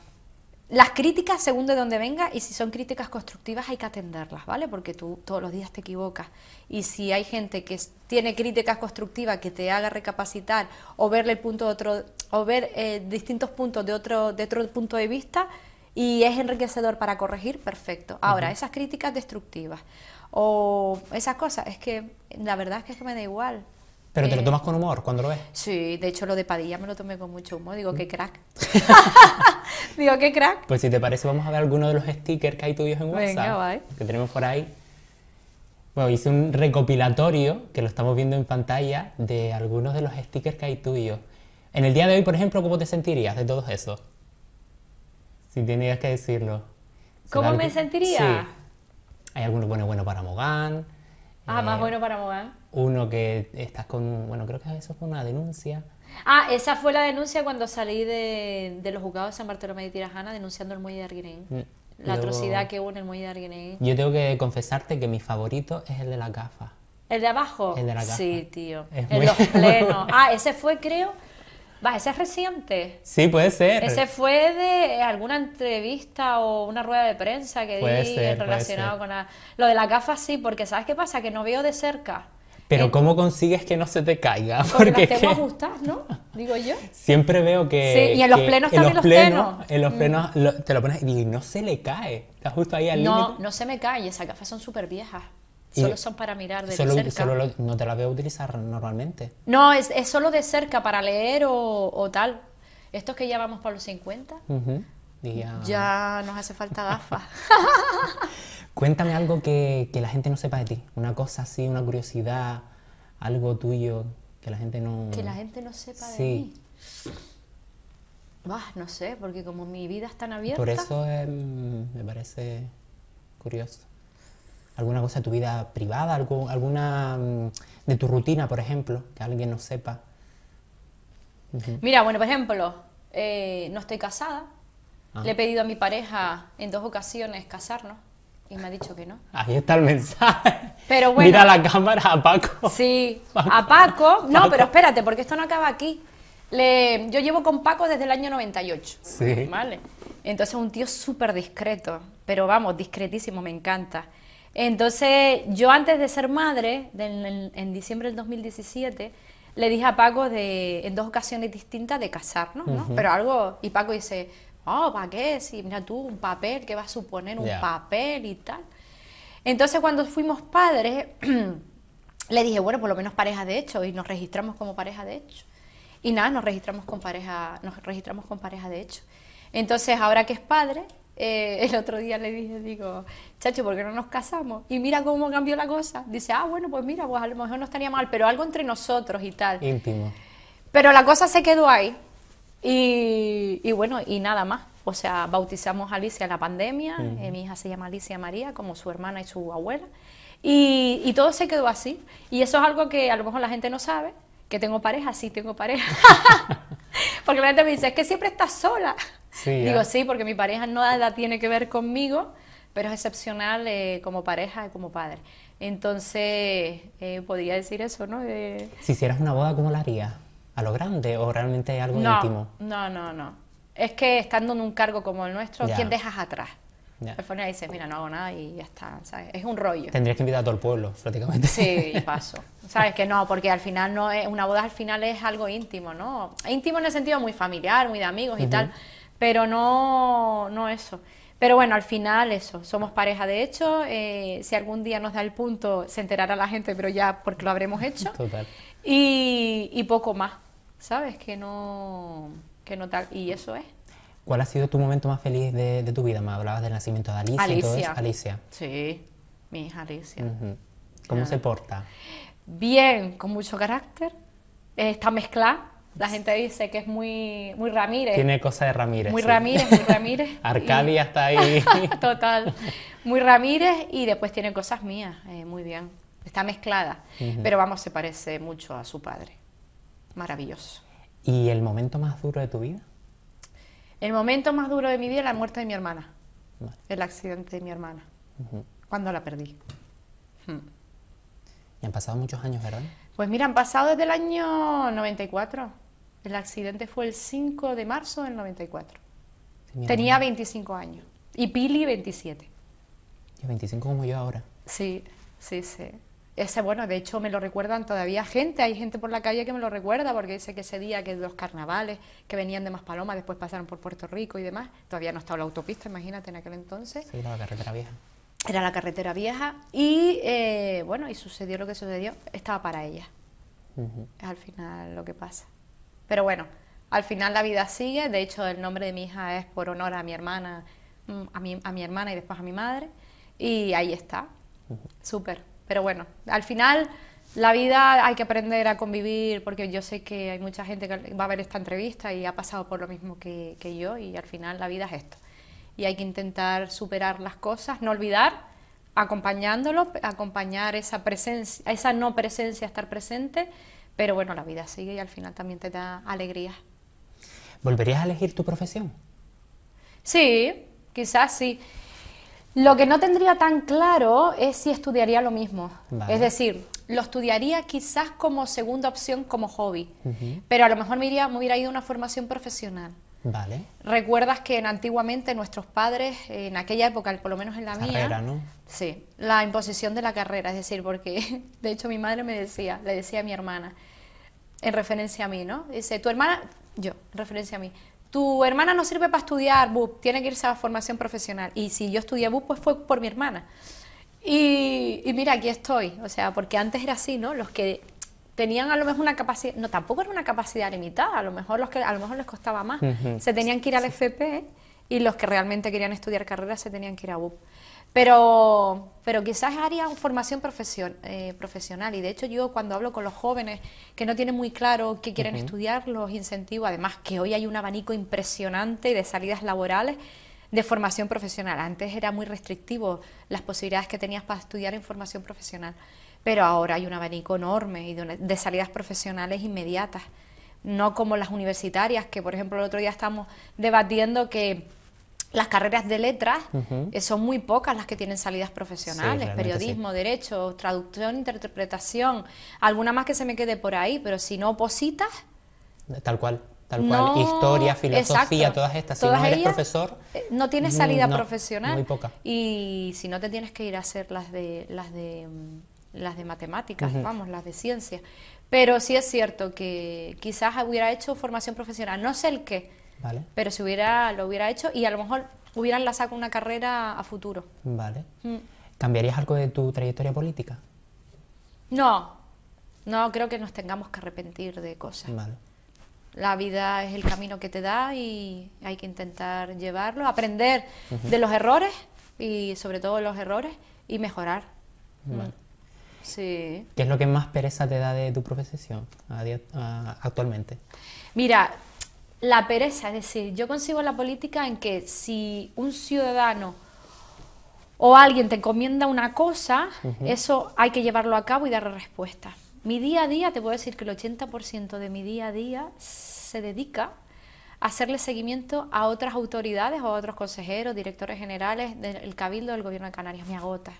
las críticas, según de dónde venga, y si son críticas constructivas hay que atenderlas, ¿vale? Porque tú todos los días te equivocas. Y si hay gente que tiene críticas constructivas que te haga recapacitar o verle el punto de otro, o ver eh, distintos puntos de otro, de otro punto de vista, y es enriquecedor para corregir, perfecto. Ahora, esas críticas destructivas o esas cosas, es que la verdad que, es que me da igual. Pero te lo eh, tomas con humor cuando lo ves. Sí, de hecho lo de Padilla me lo tomé con mucho humor. Digo, mm. qué crack. Digo, qué crack. Pues si te parece, vamos a ver algunos de los stickers que hay tuyos en WhatsApp. Venga, Que tenemos por ahí. Bueno, hice un recopilatorio, que lo estamos viendo en pantalla, de algunos de los stickers que hay tuyos. En el día de hoy, por ejemplo, ¿cómo te sentirías de todos esos? Si tenías que decirlo. ¿Cómo me sentiría? Hay algunos bueno, bueno para Mogán. Ah, más eh, bueno para Mogán uno que estás con, bueno, creo que eso fue una denuncia. Ah, esa fue la denuncia cuando salí de, de los juzgados de San Bartolomé de Tirajana denunciando el muelle de mm, la atrocidad que hubo en el muelle de Yo tengo que confesarte que mi favorito es el de la gafa. ¿El de abajo? El de la Sí, tío. en los plenos. Ah, ese fue, creo. Va, ese es reciente. Sí, puede ser. Ese fue de alguna entrevista o una rueda de prensa que di relacionado con lo de la gafa, sí, porque ¿sabes qué pasa? Que no veo de cerca. Pero eh, ¿cómo consigues que no se te caiga? Porque, las tengo ¿no? Digo yo. Siempre veo que... Sí, y en los plenos también los plenos. En los mm. plenos te lo pones y no se le cae. Está justo ahí al No, límite. no se me cae. Esas gafas son súper viejas. Solo son para mirar de solo, cerca. Solo no te las veo utilizar normalmente. No, es, es solo de cerca para leer o, o tal. Estos que ya vamos para los 50, ya... ya nos hace falta gafas. Cuéntame algo que, que, la gente no sepa de ti. Una cosa así, una curiosidad, algo tuyo que la gente no... Que la gente no sepa de sí. no sé, porque como mi vida es tan abierta... Por eso em, me parece curioso. ¿Alguna cosa de tu vida privada? Algo, ¿Alguna em, de tu rutina, por ejemplo, que alguien no sepa? Mira, bueno, por ejemplo, eh, no estoy casada. Ah. Le he pedido a mi pareja en dos ocasiones casarnos y me ha dicho que no. Ahí está el mensaje. Pero bueno. Mira la cámara a Paco. Sí, a Paco. No, pero espérate, porque esto no acaba aquí. yo llevo con Paco desde el año 98. Sí. ¿Vale? Entonces, un tío súper discreto, pero vamos, discretísimo, me encanta. Entonces, yo antes de ser madre, en, diciembre del 2017, le dije a Paco de, en dos ocasiones distintas de casarnos, ¿no? Pero algo, y Paco dice, oh, ¿para qué? Si mira tú, un papel, ¿qué va a suponer un papel y tal? Entonces cuando fuimos padres, le dije, bueno, por lo menos pareja de hecho, y nos registramos como pareja de hecho. Y nada, nos registramos con pareja, nos registramos con pareja de hecho. Entonces ahora que es padre, eh, el otro día le dije, digo, chacho, ¿por qué no nos casamos? Y mira cómo cambió la cosa. Dice, ah, bueno, pues mira, pues a lo mejor no estaría mal, pero algo entre nosotros y tal. Íntimo. Pero la cosa se quedó ahí. Y y bueno, y nada más. O sea, bautizamos a Alicia en la pandemia, eh, mi hija se llama Alicia María, como su hermana y su abuela, y, todo se quedó así. Y eso es algo que a lo mejor la gente no sabe, que tengo pareja, sí tengo pareja. porque la gente me dice, es que siempre estás sola. Digo, sí, porque mi pareja no nada tiene que ver conmigo, pero es excepcional eh, como pareja y como padre. Entonces, eh, podría decir eso, ¿no? si hicieras una boda, ¿cómo la harías? ¿A lo grande o realmente algo íntimo? No, no, no es que estando en un cargo como el nuestro, ¿quién dejas atrás? Al final dices, mira, no hago nada y ya está. ¿sabes? Es un rollo. Tendrías que invitar a todo el pueblo, prácticamente. Sí, paso. ¿Sabes? Que no, porque al final no es. Una boda al final es algo íntimo, ¿no? Íntimo en el sentido muy familiar, muy de amigos y tal. Pero no, no eso. Pero bueno, al final eso, somos pareja de hecho, eh, si algún día nos da el punto se enterará la gente, pero ya porque lo habremos hecho. Total. y poco más, ¿sabes? Que no que y eso es. ¿Cuál ha sido tu momento más feliz de, tu vida? Me hablabas del nacimiento de Alicia. Alicia. Alicia. Sí, mi hija Alicia. ¿Cómo se porta? Bien, con mucho carácter. Está mezclada. La gente dice que es muy, muy Ramírez. Tiene cosas de Ramírez. Muy Ramírez, muy Ramírez. Arcadia está ahí. Total. Muy Ramírez y después tiene cosas mías. Eh, muy bien. Está mezclada. Pero vamos, se parece mucho a su padre. Maravilloso. ¿Y el momento más duro de tu vida? El momento más duro de mi vida es la muerte de mi hermana. El accidente de mi hermana. Cuando la perdí. Hmm. Y han pasado muchos años, ¿verdad? Pues mira, han pasado desde el año 94. El accidente fue el 5 de marzo del 94. Tenía 25 años. Y Pili 27. ¿Y 25 como yo ahora? Sí, sí, sí. Ese, bueno, de hecho me lo recuerdan todavía gente, hay gente por la calle que me lo recuerda porque dice que ese día que los carnavales que venían de Maspaloma, después pasaron por Puerto Rico y demás, todavía no estaba la autopista, imagínate en aquel entonces. era la carretera vieja. Era la carretera vieja y eh, bueno, y sucedió lo que sucedió, estaba para ella. Es al final lo que pasa. Pero bueno, al final la vida sigue, de hecho el nombre de mi hija es por honor a mi hermana, mm, a mi, a mi hermana y después a mi madre y ahí está. Súper. Pero bueno, al final la vida hay que aprender a convivir porque yo sé que hay mucha gente que va a ver esta entrevista y ha pasado por lo mismo que, yo y al final la vida es esto. Y hay que intentar superar las cosas, no olvidar, acompañándolo, acompañar esa presencia, esa no presencia, estar presente, pero bueno, la vida sigue y al final también te da alegría. ¿Volverías a elegir tu profesión? Sí, quizás sí. Lo que no tendría tan claro es si estudiaría lo mismo. Es decir, lo estudiaría quizás como segunda opción, como hobby, pero a lo mejor me, hubiera ido a una formación profesional. Vale. Recuerdas que en, antiguamente nuestros padres, en aquella época, por lo menos en la carrera, mía, ¿no? sí, la imposición de la carrera, es decir, porque de hecho mi madre me decía, le decía a mi hermana, en referencia a mí, ¿no? Dice, tu hermana, yo, en referencia a mí, tu hermana no sirve para estudiar BUP, tiene que irse a formación profesional. Y si yo estudié BUP, pues fue por mi hermana. Y, mira, aquí estoy. O sea, porque antes era así, ¿no? Los que tenían a lo mejor una capacidad, no, tampoco era una capacidad limitada, a lo mejor los que a lo mejor les costaba más, se tenían que ir al FP y los que realmente querían estudiar carreras se tenían que ir a UP. Pero, pero quizás harían formación eh, profesional y de hecho yo cuando hablo con los jóvenes que no tienen muy claro qué quieren estudiar, los incentivo, además que hoy hay un abanico impresionante de salidas laborales de formación profesional. Antes era muy restrictivo las posibilidades que tenías para estudiar en formación profesional, pero ahora hay un abanico enorme de, de salidas profesionales inmediatas, no como las universitarias, que por ejemplo el otro día estamos debatiendo que las carreras de letras eh, son muy pocas las que tienen salidas profesionales, periodismo, derecho, traducción, interpretación, alguna más que se me quede por ahí, pero si no opositas... Tal cual, tal cual, historia, filosofía, todas estas, si no eres profesor... Eh, no tienes salida mm, profesional. Muy poca. Y si no te tienes que ir a hacer las de... Las de mm, las de matemáticas, vamos, las de ciencia. Pero sí es cierto que quizás hubiera hecho formación profesional, no sé el qué, pero si hubiera, lo hubiera hecho y a lo mejor hubieran la una carrera a futuro. Vale. Mm. ¿Cambiarías algo de tu trayectoria política? No, no creo que nos tengamos que arrepentir de cosas. La vida es el camino que te da y hay que intentar llevarlo, aprender de los errores y sobre todo los errores y mejorar. Mm. Vale. ¿Qué es lo que más pereza te da de tu profesión actualmente? Mira, la pereza, es decir, yo consigo la política en que si un ciudadano o alguien te encomienda una cosa, eso hay que llevarlo a cabo y dar respuesta. Mi día a día, te puedo decir que el 80% de mi día a día se dedica a hacerle seguimiento a otras autoridades o a otros consejeros, directores generales del Cabildo del Gobierno de Canarias. Me agota,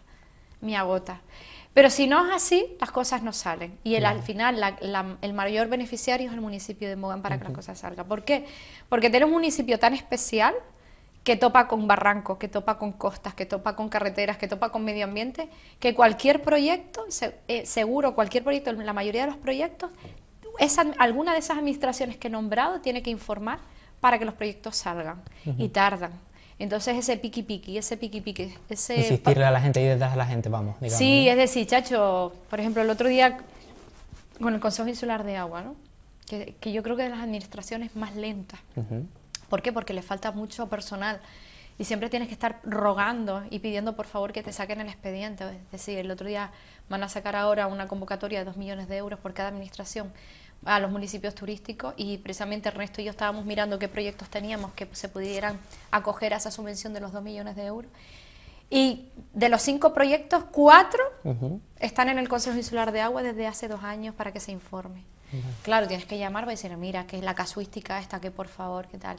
me agota. Pero si no es así, las cosas no salen. Y al final el mayor beneficiario es el municipio de Mogán para que las cosas salgan. ¿Por qué? Porque tiene un municipio tan especial que topa con barrancos, que topa con costas, que topa con carreteras, que topa con medio ambiente, que cualquier proyecto, eh, seguro cualquier proyecto, la mayoría de los proyectos, esa, alguna de esas administraciones que he nombrado tiene que informar para que los proyectos salgan y tardan. Entonces ese piqui piqui, ese piqui piqui, ese... Insistirle a la gente y detrás a la gente, vamos. Sí, es decir, chacho, por ejemplo, el otro día con el Consejo Insular de Agua, ¿no? que, yo creo que es de las administraciones más lentas. ¿Por qué? Porque le falta mucho personal y siempre tienes que estar rogando y pidiendo por favor que te saquen el expediente. Es decir, el otro día van a sacar ahora una convocatoria de dos millones de euros por cada administración a los municipios turísticos y precisamente Ernesto y yo estábamos mirando qué proyectos teníamos que se pudieran acoger a esa subvención de los 2 millones de euros. Y de los cinco proyectos, cuatro están en el Consejo Insular de Agua desde hace dos años para que se informe. Claro, tienes que llamar y decir, mira, que es la casuística esta, que por favor, qué tal.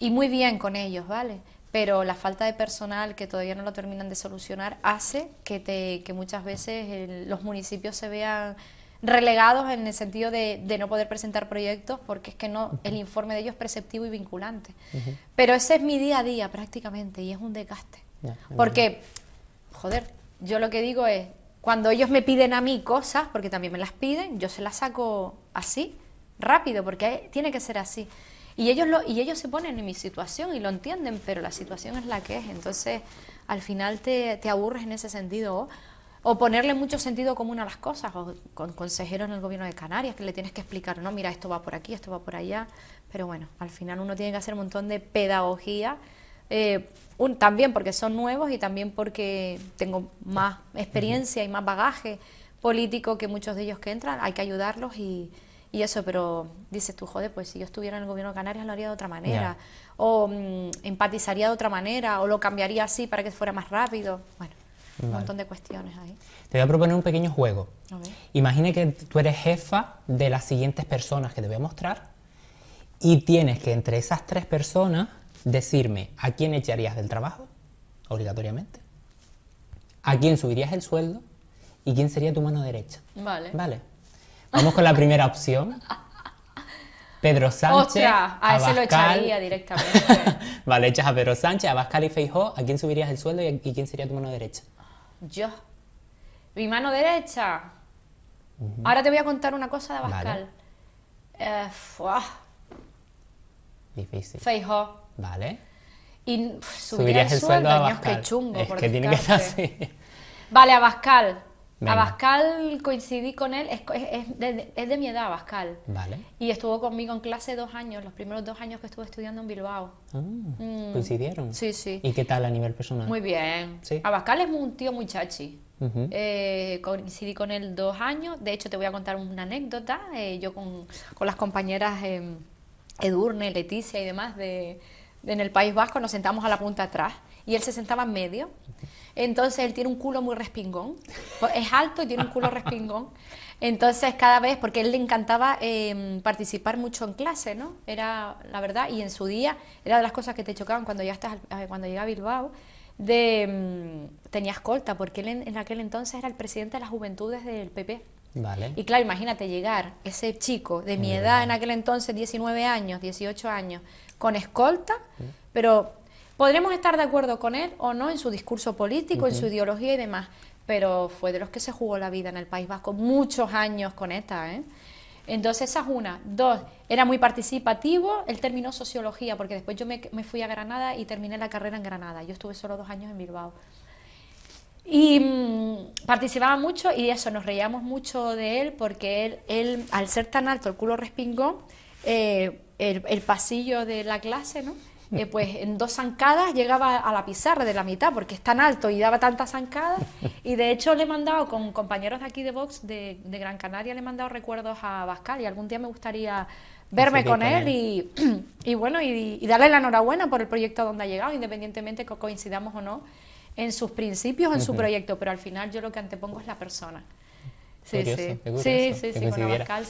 Y muy bien con ellos, ¿vale? Pero la falta de personal que todavía no lo terminan de solucionar hace que, te, que muchas veces los municipios se vean relegados en el sentido de, no poder presentar proyectos porque es que no el informe de ellos es preceptivo y vinculante. Pero ese es mi día a día prácticamente y es un desgaste. porque, joder, yo lo que digo es, cuando ellos me piden a mí cosas, porque también me las piden, yo se las saco así, rápido, porque tiene que ser así. Y ellos, lo, y ellos se ponen en mi situación y lo entienden, pero la situación es la que es. Entonces, al final te, te aburres en ese sentido. O ponerle mucho sentido común a las cosas, o con consejeros en el gobierno de Canarias, que le tienes que explicar, no, mira, esto va por aquí, esto va por allá. Pero bueno, al final uno tiene que hacer un montón de pedagogía, eh, también porque son nuevos y también porque tengo más experiencia y más bagaje político que muchos de ellos que entran, hay que ayudarlos y, eso, pero dices tú, joder, pues si yo estuviera en el gobierno de Canarias lo haría de otra manera, o mm, empatizaría de otra manera, o lo cambiaría así para que fuera más rápido. Bueno, un montón de cuestiones ahí. Te voy a proponer un pequeño juego. imagine Imagina que tú eres jefa de las siguientes personas que te voy a mostrar y tienes que entre esas tres personas decirme a quién echarías del trabajo, obligatoriamente, a quién subirías el sueldo y quién sería tu mano derecha. Vale. Vale. Vamos con la primera opción. Pedro Sánchez. Ostras, a ese lo echaría directamente. vale, echas a Pedro Sánchez, a Bascal y Feijó. ¿A quién subirías el sueldo y quién sería tu mano derecha? yo. Mi mano derecha. Ahora te voy a contar una cosa de Abascal. Eh, Difícil. Feijó. Vale. Y subirías el sueldo, a Abascal. es que tiene que estar así. Vale, Abascal, Abascal coincidí con él, es, es, de, es, de, mi edad Abascal. Vale. Y estuvo conmigo en clase dos años, los primeros dos años que estuve estudiando en Bilbao. Ah, mm. ¿Coincidieron? Sí, sí. ¿Y qué tal a nivel personal? Muy bien. Abascal es un tío muy chachi. Eh, coincidí con él dos años. De hecho, te voy a contar una anécdota. Eh, yo con, las compañeras eh, Edurne, Leticia y demás de, en el País Vasco nos sentamos a la punta atrás y él se sentaba en medio. Entonces él tiene un culo muy respingón. Pues, es alto y tiene un culo respingón. Entonces cada vez, porque él le encantaba em, participar mucho en clase, ¿no? Era la verdad, y en su día era de las cosas que te chocaban cuando ya estás, eh, cuando llega a Bilbao, de em, tenía escolta, porque él en, en, aquel entonces era el presidente de las juventudes del PP. Vale. Y claro, imagínate llegar ese chico de mi edad en aquel entonces, 19 años, 18 años, con escolta, pero Podremos estar de acuerdo con él o no en su discurso político, en su ideología y demás, pero fue de los que se jugó la vida en el País Vasco muchos años con ETA. ¿eh? Entonces esa es una. Dos, era muy participativo, él terminó sociología, porque después yo me, fui a Granada y terminé la carrera en Granada. Yo estuve solo dos años en Bilbao. Y mm, participaba mucho y eso, nos reíamos mucho de él porque él, él al ser tan alto, el culo respingó eh, el, pasillo de la clase, ¿no? Eh, pues en dos zancadas llegaba a la pizarra de la mitad porque es tan alto y daba tantas zancadas. Y de hecho le he mandado con compañeros de aquí de Vox de, Gran Canaria, le he mandado recuerdos a Bascal y algún día me gustaría verme con, él, Y, bueno y, darle la enhorabuena por el proyecto donde ha llegado, independientemente que coincidamos o no en sus principios, en su proyecto, pero al final yo lo que antepongo es la persona. Sí, sí. sí, sí,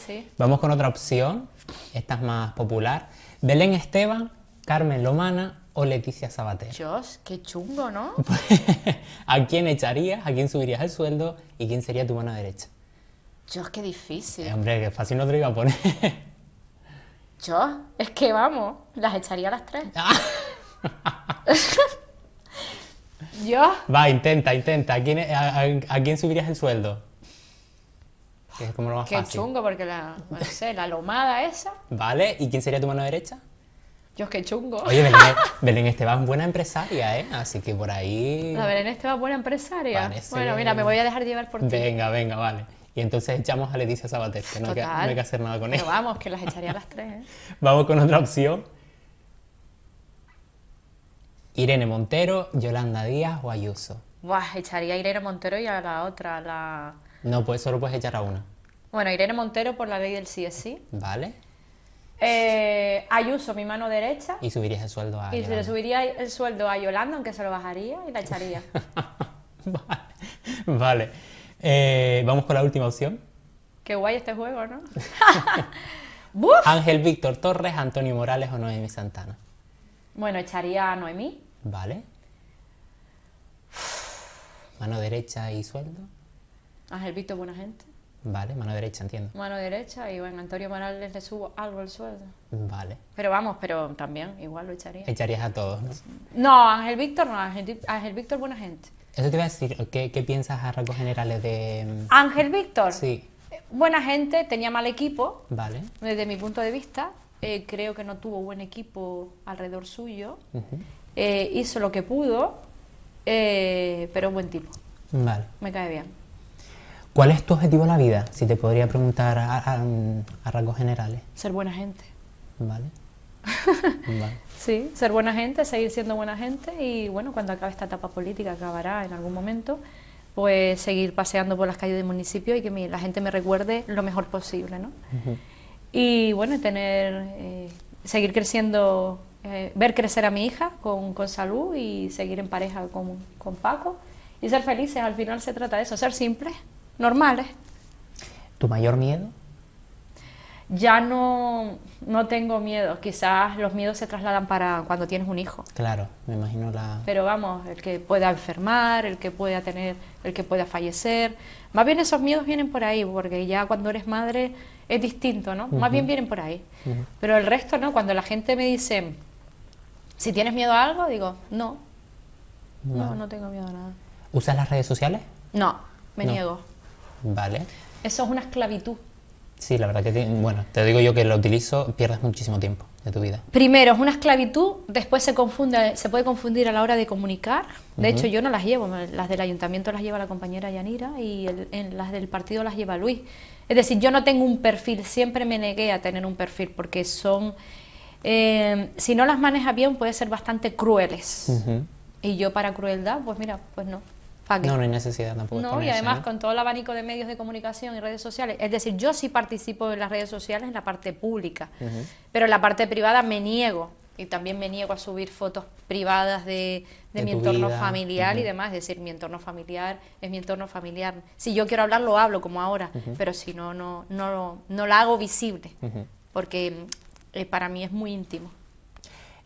sí. Vamos con otra opción, esta es más popular. Belén Esteban Carmen Lomana o Leticia Sabater. Dios, qué chungo, ¿no? ¿A quién echarías? ¿A quién subirías el sueldo? ¿Y quién sería tu mano derecha? Dios, qué difícil. Eh, hombre, que fácil no te lo iba a poner. Yo, es que vamos, las echaría las tres. Ah. yo Va, intenta, intenta. ¿A quién, subirías el sueldo? Que es Qué chungo, porque la lomada esa. Vale, ¿y quién sería tu mano derecha? Dios, qué chungo. Oye, Belén, Esteban, buena empresaria, ¿eh? Así que por ahí. La Belén Esteban, buena empresaria. Bueno, mira, me voy a dejar llevar por ti. Venga, venga, vale. Y entonces echamos a Leticia Sabater, que no, hay que, hacer nada con ella. vamos, que las echaría a las tres. ¿eh? vamos con otra opción. Irene Montero, Yolanda Díaz o Ayuso. Buah, echaría a Irene Montero y a la otra, la... No, pues solo puedes echar a una. Bueno, Irene Montero por la ley del CSI. Vale. Eh, Ayuso, mi mano derecha. Y subirías el sueldo a. Y le subiría el sueldo a Yolanda, aunque se lo bajaría y la echaría. vale. vale. Eh, vamos con la última opción. Qué guay este juego, ¿no? Ángel Víctor Torres, Antonio Morales o Noemí Santana. Bueno, echaría a Noemí. Vale. Mano derecha y sueldo. Ángel Víctor, buena gente. Vale, mano derecha, entiendo. Mano derecha y bueno, Antonio Morales le subo algo el sueldo. Vale. Pero vamos, pero también igual lo echaría. Echarías a todos, ¿no? No, Ángel Víctor no, Ángel, Víctor buena gente. Eso te iba a decir, ¿qué, piensas a rasgos generales de... Mm? Ángel Víctor. Sí. Buena gente, tenía mal equipo. Vale. Desde mi punto de vista, eh, creo que no tuvo buen equipo alrededor suyo. Eh, hizo lo que pudo, eh, pero buen tipo. Vale. Me cae bien. ¿Cuál es tu objetivo en la vida? Si te podría preguntar a, rasgos generales. Ser buena gente. Vale. Sí, ser buena gente, seguir siendo buena gente y bueno, cuando acabe esta etapa política, acabará en algún momento, pues seguir paseando por las calles del municipio y que la gente me recuerde lo mejor posible, ¿no? Y bueno, tener, eh, seguir creciendo, eh, ver crecer a mi hija con, con salud y seguir en pareja con, con Paco y ser felices, al final se trata de eso, ser simples normales. ¿Tu mayor miedo? Ya no, no tengo miedo. Quizás los miedos se trasladan para cuando tienes un hijo. Claro, me imagino la... Pero vamos, el que pueda enfermar, el que pueda tener, el que pueda fallecer. Más bien esos miedos vienen por ahí, porque ya cuando eres madre es distinto, ¿no? Más bien vienen por ahí. Pero el resto, ¿no? Cuando la gente me dice, si tienes miedo a algo, digo, no. No, no, tengo miedo a nada. ¿Usas las redes sociales? No, me niego. Vale. Eso es una esclavitud. Sí, la verdad que, bueno, te digo yo que lo utilizo, pierdes muchísimo tiempo de tu vida. Primero, es una esclavitud, después se confunde, se puede confundir a la hora de comunicar. De hecho, yo no las llevo, las del ayuntamiento las lleva la compañera Yanira y en las del partido las lleva Luis. Es decir, yo no tengo un perfil, siempre me negué a tener un perfil porque son, eh, si no las maneja bien, pueden ser bastante crueles. Y yo para crueldad, pues mira, pues no. No, no hay necesidad tampoco. No, y además con todo el abanico de medios de comunicación y redes sociales. Es decir, yo sí participo en las redes sociales en la parte pública, pero en la parte privada me niego y también me niego a subir fotos privadas de, mi entorno familiar y demás. Es decir, mi entorno familiar es mi entorno familiar. Si yo quiero hablar, lo hablo como ahora, pero si no, no, no, la hago visible, porque eh, para mí es muy íntimo.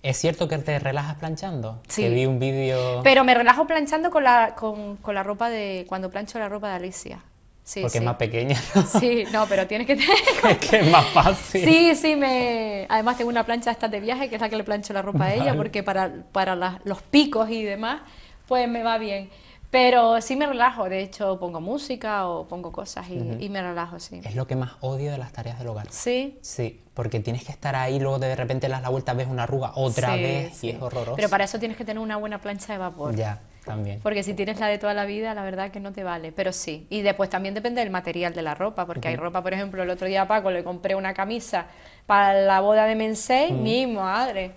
¿Es cierto que te relajas planchando? Sí. vi un vídeo... Pero me relajo planchando con la, con, la ropa de... cuando plancho la ropa de Alicia. Sí, Porque es más pequeña. Sí, no, pero tienes que tener. es que es más fácil. Sí, sí, me. Además tengo una plancha esta de viaje que es la que le plancho la ropa a ella, porque para, para los picos y demás, pues me va bien. Pero sí me relajo, de hecho pongo música o pongo cosas y, me relajo, sí. Es lo que más odio de las tareas del hogar. Sí. Sí, porque tienes que estar ahí, luego de repente das la vuelta, ves una arruga otra vez y es horroroso. Pero para eso tienes que tener una buena plancha de vapor. Ya, también. Porque si tienes la de toda la vida, la verdad que no te vale, pero sí. Y después también depende del material de la ropa, porque hay ropa, por ejemplo, el otro día a Paco le compré una camisa para la boda de Mensei, mi madre.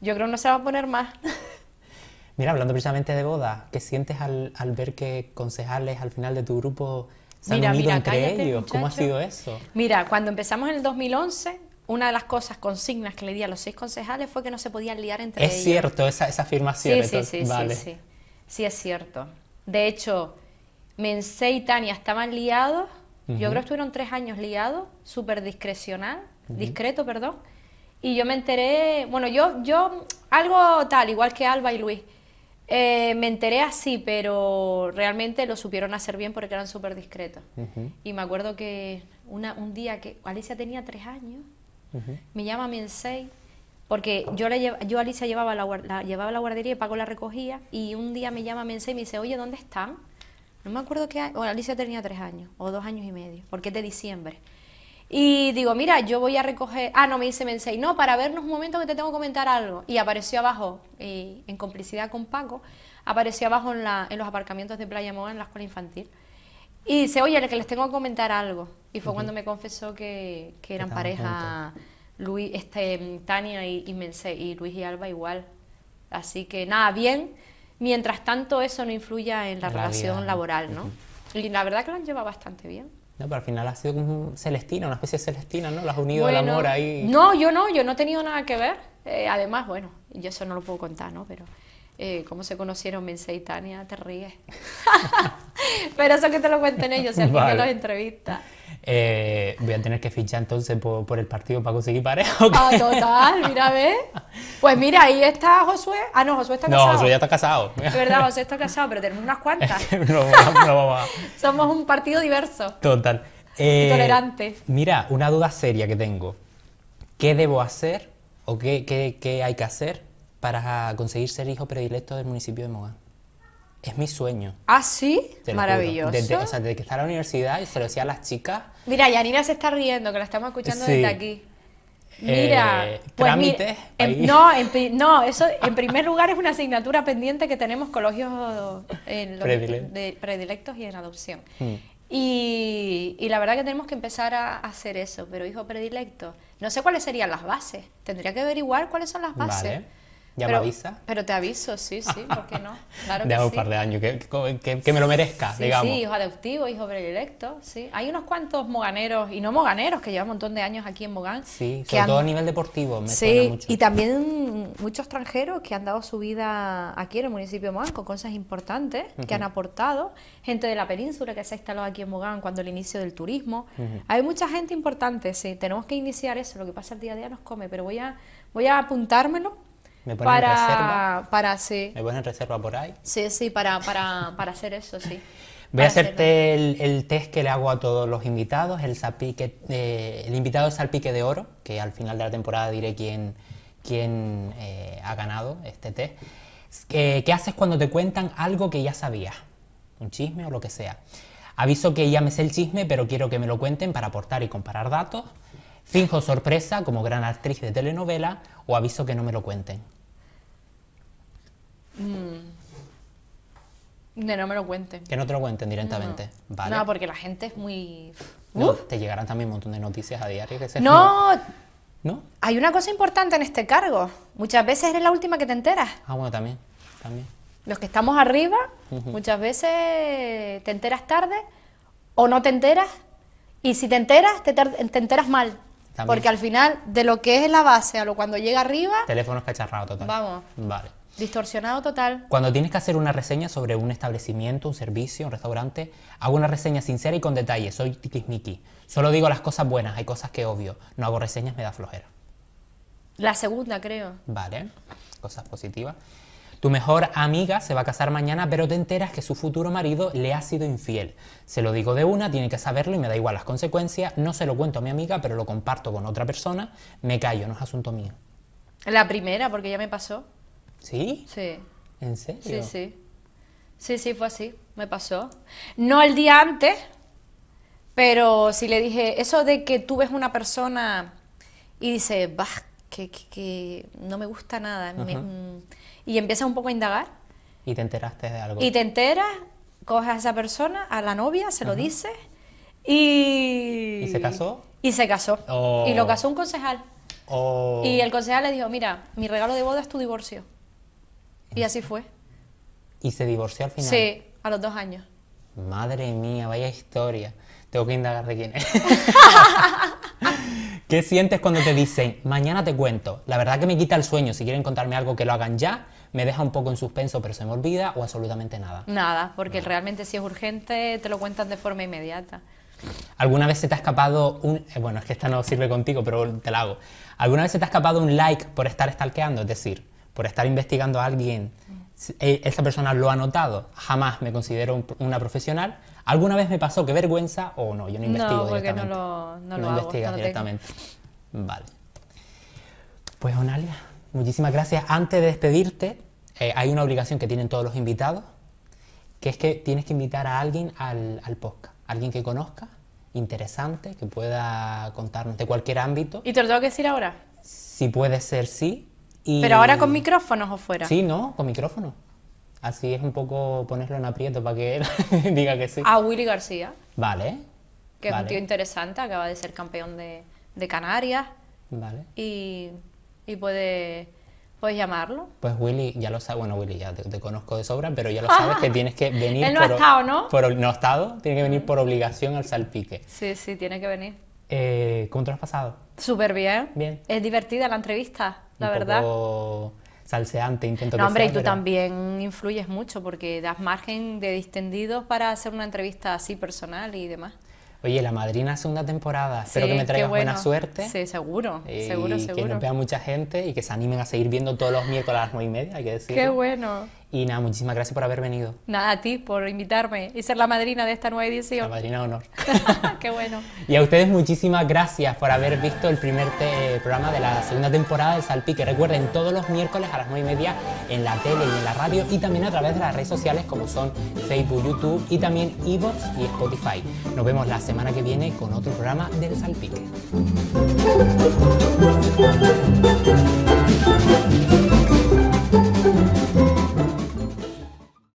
Yo creo que no se va a poner más. Mira, hablando precisamente de boda, ¿qué sientes al, ver que concejales al final de tu grupo se han unido entre ellos? ¿Cómo ha sido eso? Mira, cuando empezamos en el 2011, una de las cosas, consignas que le di a los seis concejales fue que no se podían liar entre ellos. Es cierto, esa, afirmación. Sí, sí, sí, sí, sí. es cierto. De hecho, Mencé y Tania estaban liados. Yo creo que estuvieron tres años liados, súper discrecional, discreto, perdón. Y yo me enteré, bueno, yo, yo, algo tal, igual que Alba y Luis. Eh, me enteré así, pero realmente lo supieron hacer bien porque eran súper discretos. Y me acuerdo que un día que Alicia tenía tres años, me llama a porque yo, la yo Alicia llevaba la, llevaba la guardería y Paco la recogía, y un día me llama a y me dice, oye, ¿dónde están? No me acuerdo qué año, bueno, Alicia tenía tres años, o dos años y medio, porque es de diciembre. Y digo, mira, yo voy a recoger. Ah, no, me dice Mensei, no, para vernos un momento que te tengo que comentar algo. Y apareció abajo, en complicidad con Paco, apareció abajo en, los aparcamientos de Playa Moa en la escuela infantil. Y dice, oye, que les tengo que comentar algo. Y fue cuando me confesó que, eran pareja Luis, este, Tania y, y, Mensei, y Luis y Alba igual. Así que nada, bien, mientras tanto eso no influya en la, relación laboral, ¿no? Y la verdad que lo han llevado bastante bien. No, pero al final ha sido como un Celestina, una especie de Celestina, ¿no? las has unido el amor ahí. No, yo no, yo no he tenido nada que ver. Eh, además, bueno, yo eso no lo puedo contar, ¿no? Pero eh, cómo se conocieron Mensa y Tania, te ríes. pero eso que te lo cuenten ellos, el que los entrevistas. Eh, voy a tener que fichar entonces por, el partido para conseguir pareja. Ah, total, mira, ve. Pues mira, ahí está Josué. Ah, no, Josué está casado. No, Josué ya está casado. Es verdad, Josué está casado, pero tenemos unas cuantas. Somos un partido diverso. Total. Eh, tolerante. Mira, una duda seria que tengo. ¿Qué debo hacer o qué, qué, qué hay que hacer para conseguir ser hijo predilecto del municipio de Mogán? Es mi sueño. ¿Ah, sí? Maravilloso. Desde, que está en la universidad y se lo decía a las chicas. Mira, Yanina se está riendo, que la estamos escuchando desde aquí. Eh, Mira, pues trámites. Em, no, en, no, eso en primer lugar es una asignatura pendiente que tenemos colegios de, predilectos y en adopción. Mm. Y, y, la verdad que tenemos que empezar a hacer eso, pero hijo predilecto, no sé cuáles serían las bases, tendría que averiguar cuáles son las bases. ¿Ya me avisa? Pero te aviso, sí, sí, ¿por qué no? Claro de un par de años, que, que, me lo merezca, digamos. Sí, hijo adoptivo, hijo predilecto, sí. Hay unos cuantos moganeros, y no moganeros, que llevan un montón de años aquí en Mogán. Sí, sobre todo a nivel deportivo, me sí, y también muchos extranjeros que han dado su vida aquí en el municipio de Mogán con cosas importantes que han aportado. Gente de la península que se ha instalado aquí en Mogán cuando el inicio del turismo. Hay mucha gente importante, sí. Tenemos que iniciar eso, lo que pasa el día a día nos come, pero voy a, voy a apuntármelo me ponen para, reserva. Para, sí. Me ponen reserva por ahí. Sí, sí, para, para, para hacer eso, sí. Voy a hacerte el, test que le hago a todos los invitados, el, salpique, eh, el invitado es salpique de oro, que al final de la temporada diré quién, quién eh, ha ganado este test. ¿Qué haces cuando te cuentan algo que ya sabías? Un chisme o lo que sea. Aviso que ya me sé el chisme, pero quiero que me lo cuenten para aportar y comparar datos. Finjo sorpresa como gran actriz de telenovela o aviso que no me lo cuenten. Mm. no me lo cuenten. Que no te lo cuenten directamente. ¿Vale? no porque la gente es muy... No, te llegarán también un montón de noticias a diario que No, ¿No? Hay una cosa importante en este cargo. Muchas veces eres la última que te enteras. Ah, bueno, también. también. Los que estamos arriba, muchas veces te enteras tarde o no te enteras. Y si te enteras, te, enteras mal. Porque al final, de lo que es la base a lo cuando llega arriba. Teléfono cacharrado total. Vamos. Vale. Distorsionado total. Cuando tienes que hacer una reseña sobre un establecimiento, un servicio, un restaurante, hago una reseña sincera y con detalle. Soy tiquismiqui. Solo digo las cosas buenas, hay cosas que obvio. No hago reseñas, me da flojera. La segunda, creo. Vale, cosas positivas. Tu mejor amiga se va a casar mañana, pero te enteras que su futuro marido le ha sido infiel. Se lo digo de una, tiene que saberlo y me da igual las consecuencias. No se lo cuento a mi amiga, pero lo comparto con otra persona. Me callo, no es asunto mío. La primera, porque ya me pasó. ¿Sí? Sí. ¿En serio? Sí, sí. Sí, sí, fue así, me pasó. No el día antes, pero si le dije, eso de que tú ves una persona y dices, bah, que, que, no me gusta nada, mm, y empiezas un poco a indagar. Y te enteraste de algo. Y te enteras, coges a esa persona, a la novia, se lo dices, y... ¿Y se casó? Y se casó. Y lo oh. casó un concejal. Oh. Y el concejal le dijo, mira, mi regalo de boda es tu divorcio. Y así fue. ¿Y se divorció al final? Sí, a los dos años. Madre mía, vaya historia. Tengo que indagar de quién es. ¿Qué sientes cuando te dicen, mañana te cuento? La verdad que me quita el sueño. Si quieren contarme algo, que lo hagan ya. Me deja un poco en suspenso, pero se me olvida o absolutamente nada. Nada, porque realmente si es urgente, te lo cuentan de forma inmediata. ¿Alguna vez se te ha escapado un... Eh, bueno, es que esta no sirve contigo, pero te la hago. ¿Alguna vez se te ha escapado un like por estar stalkeando? Es decir, por estar investigando a alguien, eh, esa persona lo ha notado, jamás me considero una profesional. ¿Alguna vez me pasó? ¿Qué vergüenza? O no, yo no investigo directamente. No, lo, Vale. Pues, Onalia, muchísimas gracias. Antes de despedirte, eh, hay una obligación que tienen todos los invitados, que es que tienes que invitar a alguien al, al podcast, alguien que conozca, interesante, que pueda contarnos de cualquier ámbito. ¿Y te lo tengo que decir ahora? Si puede ser sí, pero ahora con micrófonos o fuera. Sí, no, con micrófono. Así es un poco ponerlo en aprieto para que él diga que sí. A ah, Willy García. Vale. Que es un tío interesante, acaba de ser campeón de, Canarias. Vale. Y, puede ¿Puedes llamarlo? Pues Willy, ya lo sabes, bueno Willy, ya te, conozco de sobra, pero ya lo sabes que tienes que venir... Él no por, ha estado, ¿no? no ha estado, tiene que venir mm. por obligación al salpique. Sí, sí, tiene que venir. Eh, ¿Cómo te has pasado? Súper bien. Es divertida la entrevista, la Un verdad. Poco salseante, intento no, hombre, y tú también influyes mucho porque das margen de distendidos para hacer una entrevista así personal y demás. Oye, la madrina segunda temporada. Espero que me traigas buena suerte. Sí, seguro, seguro, seguro. Que nos vea mucha gente y que se animen a seguir viendo todos los miércoles a las nueve y media, hay que decir. Qué bueno. Y nada, muchísimas gracias por haber venido. Nada, a ti por invitarme y ser la madrina de esta nueva edición. La madrina de honor. Qué bueno. Y a ustedes muchísimas gracias por haber visto el primer programa de la segunda temporada de Salpique. Recuerden, todos los miércoles a las 9 y media en la tele y en la radio y también a través de las redes sociales como son Facebook, YouTube y también E-box y Spotify. Nos vemos la semana que viene con otro programa del Salpique.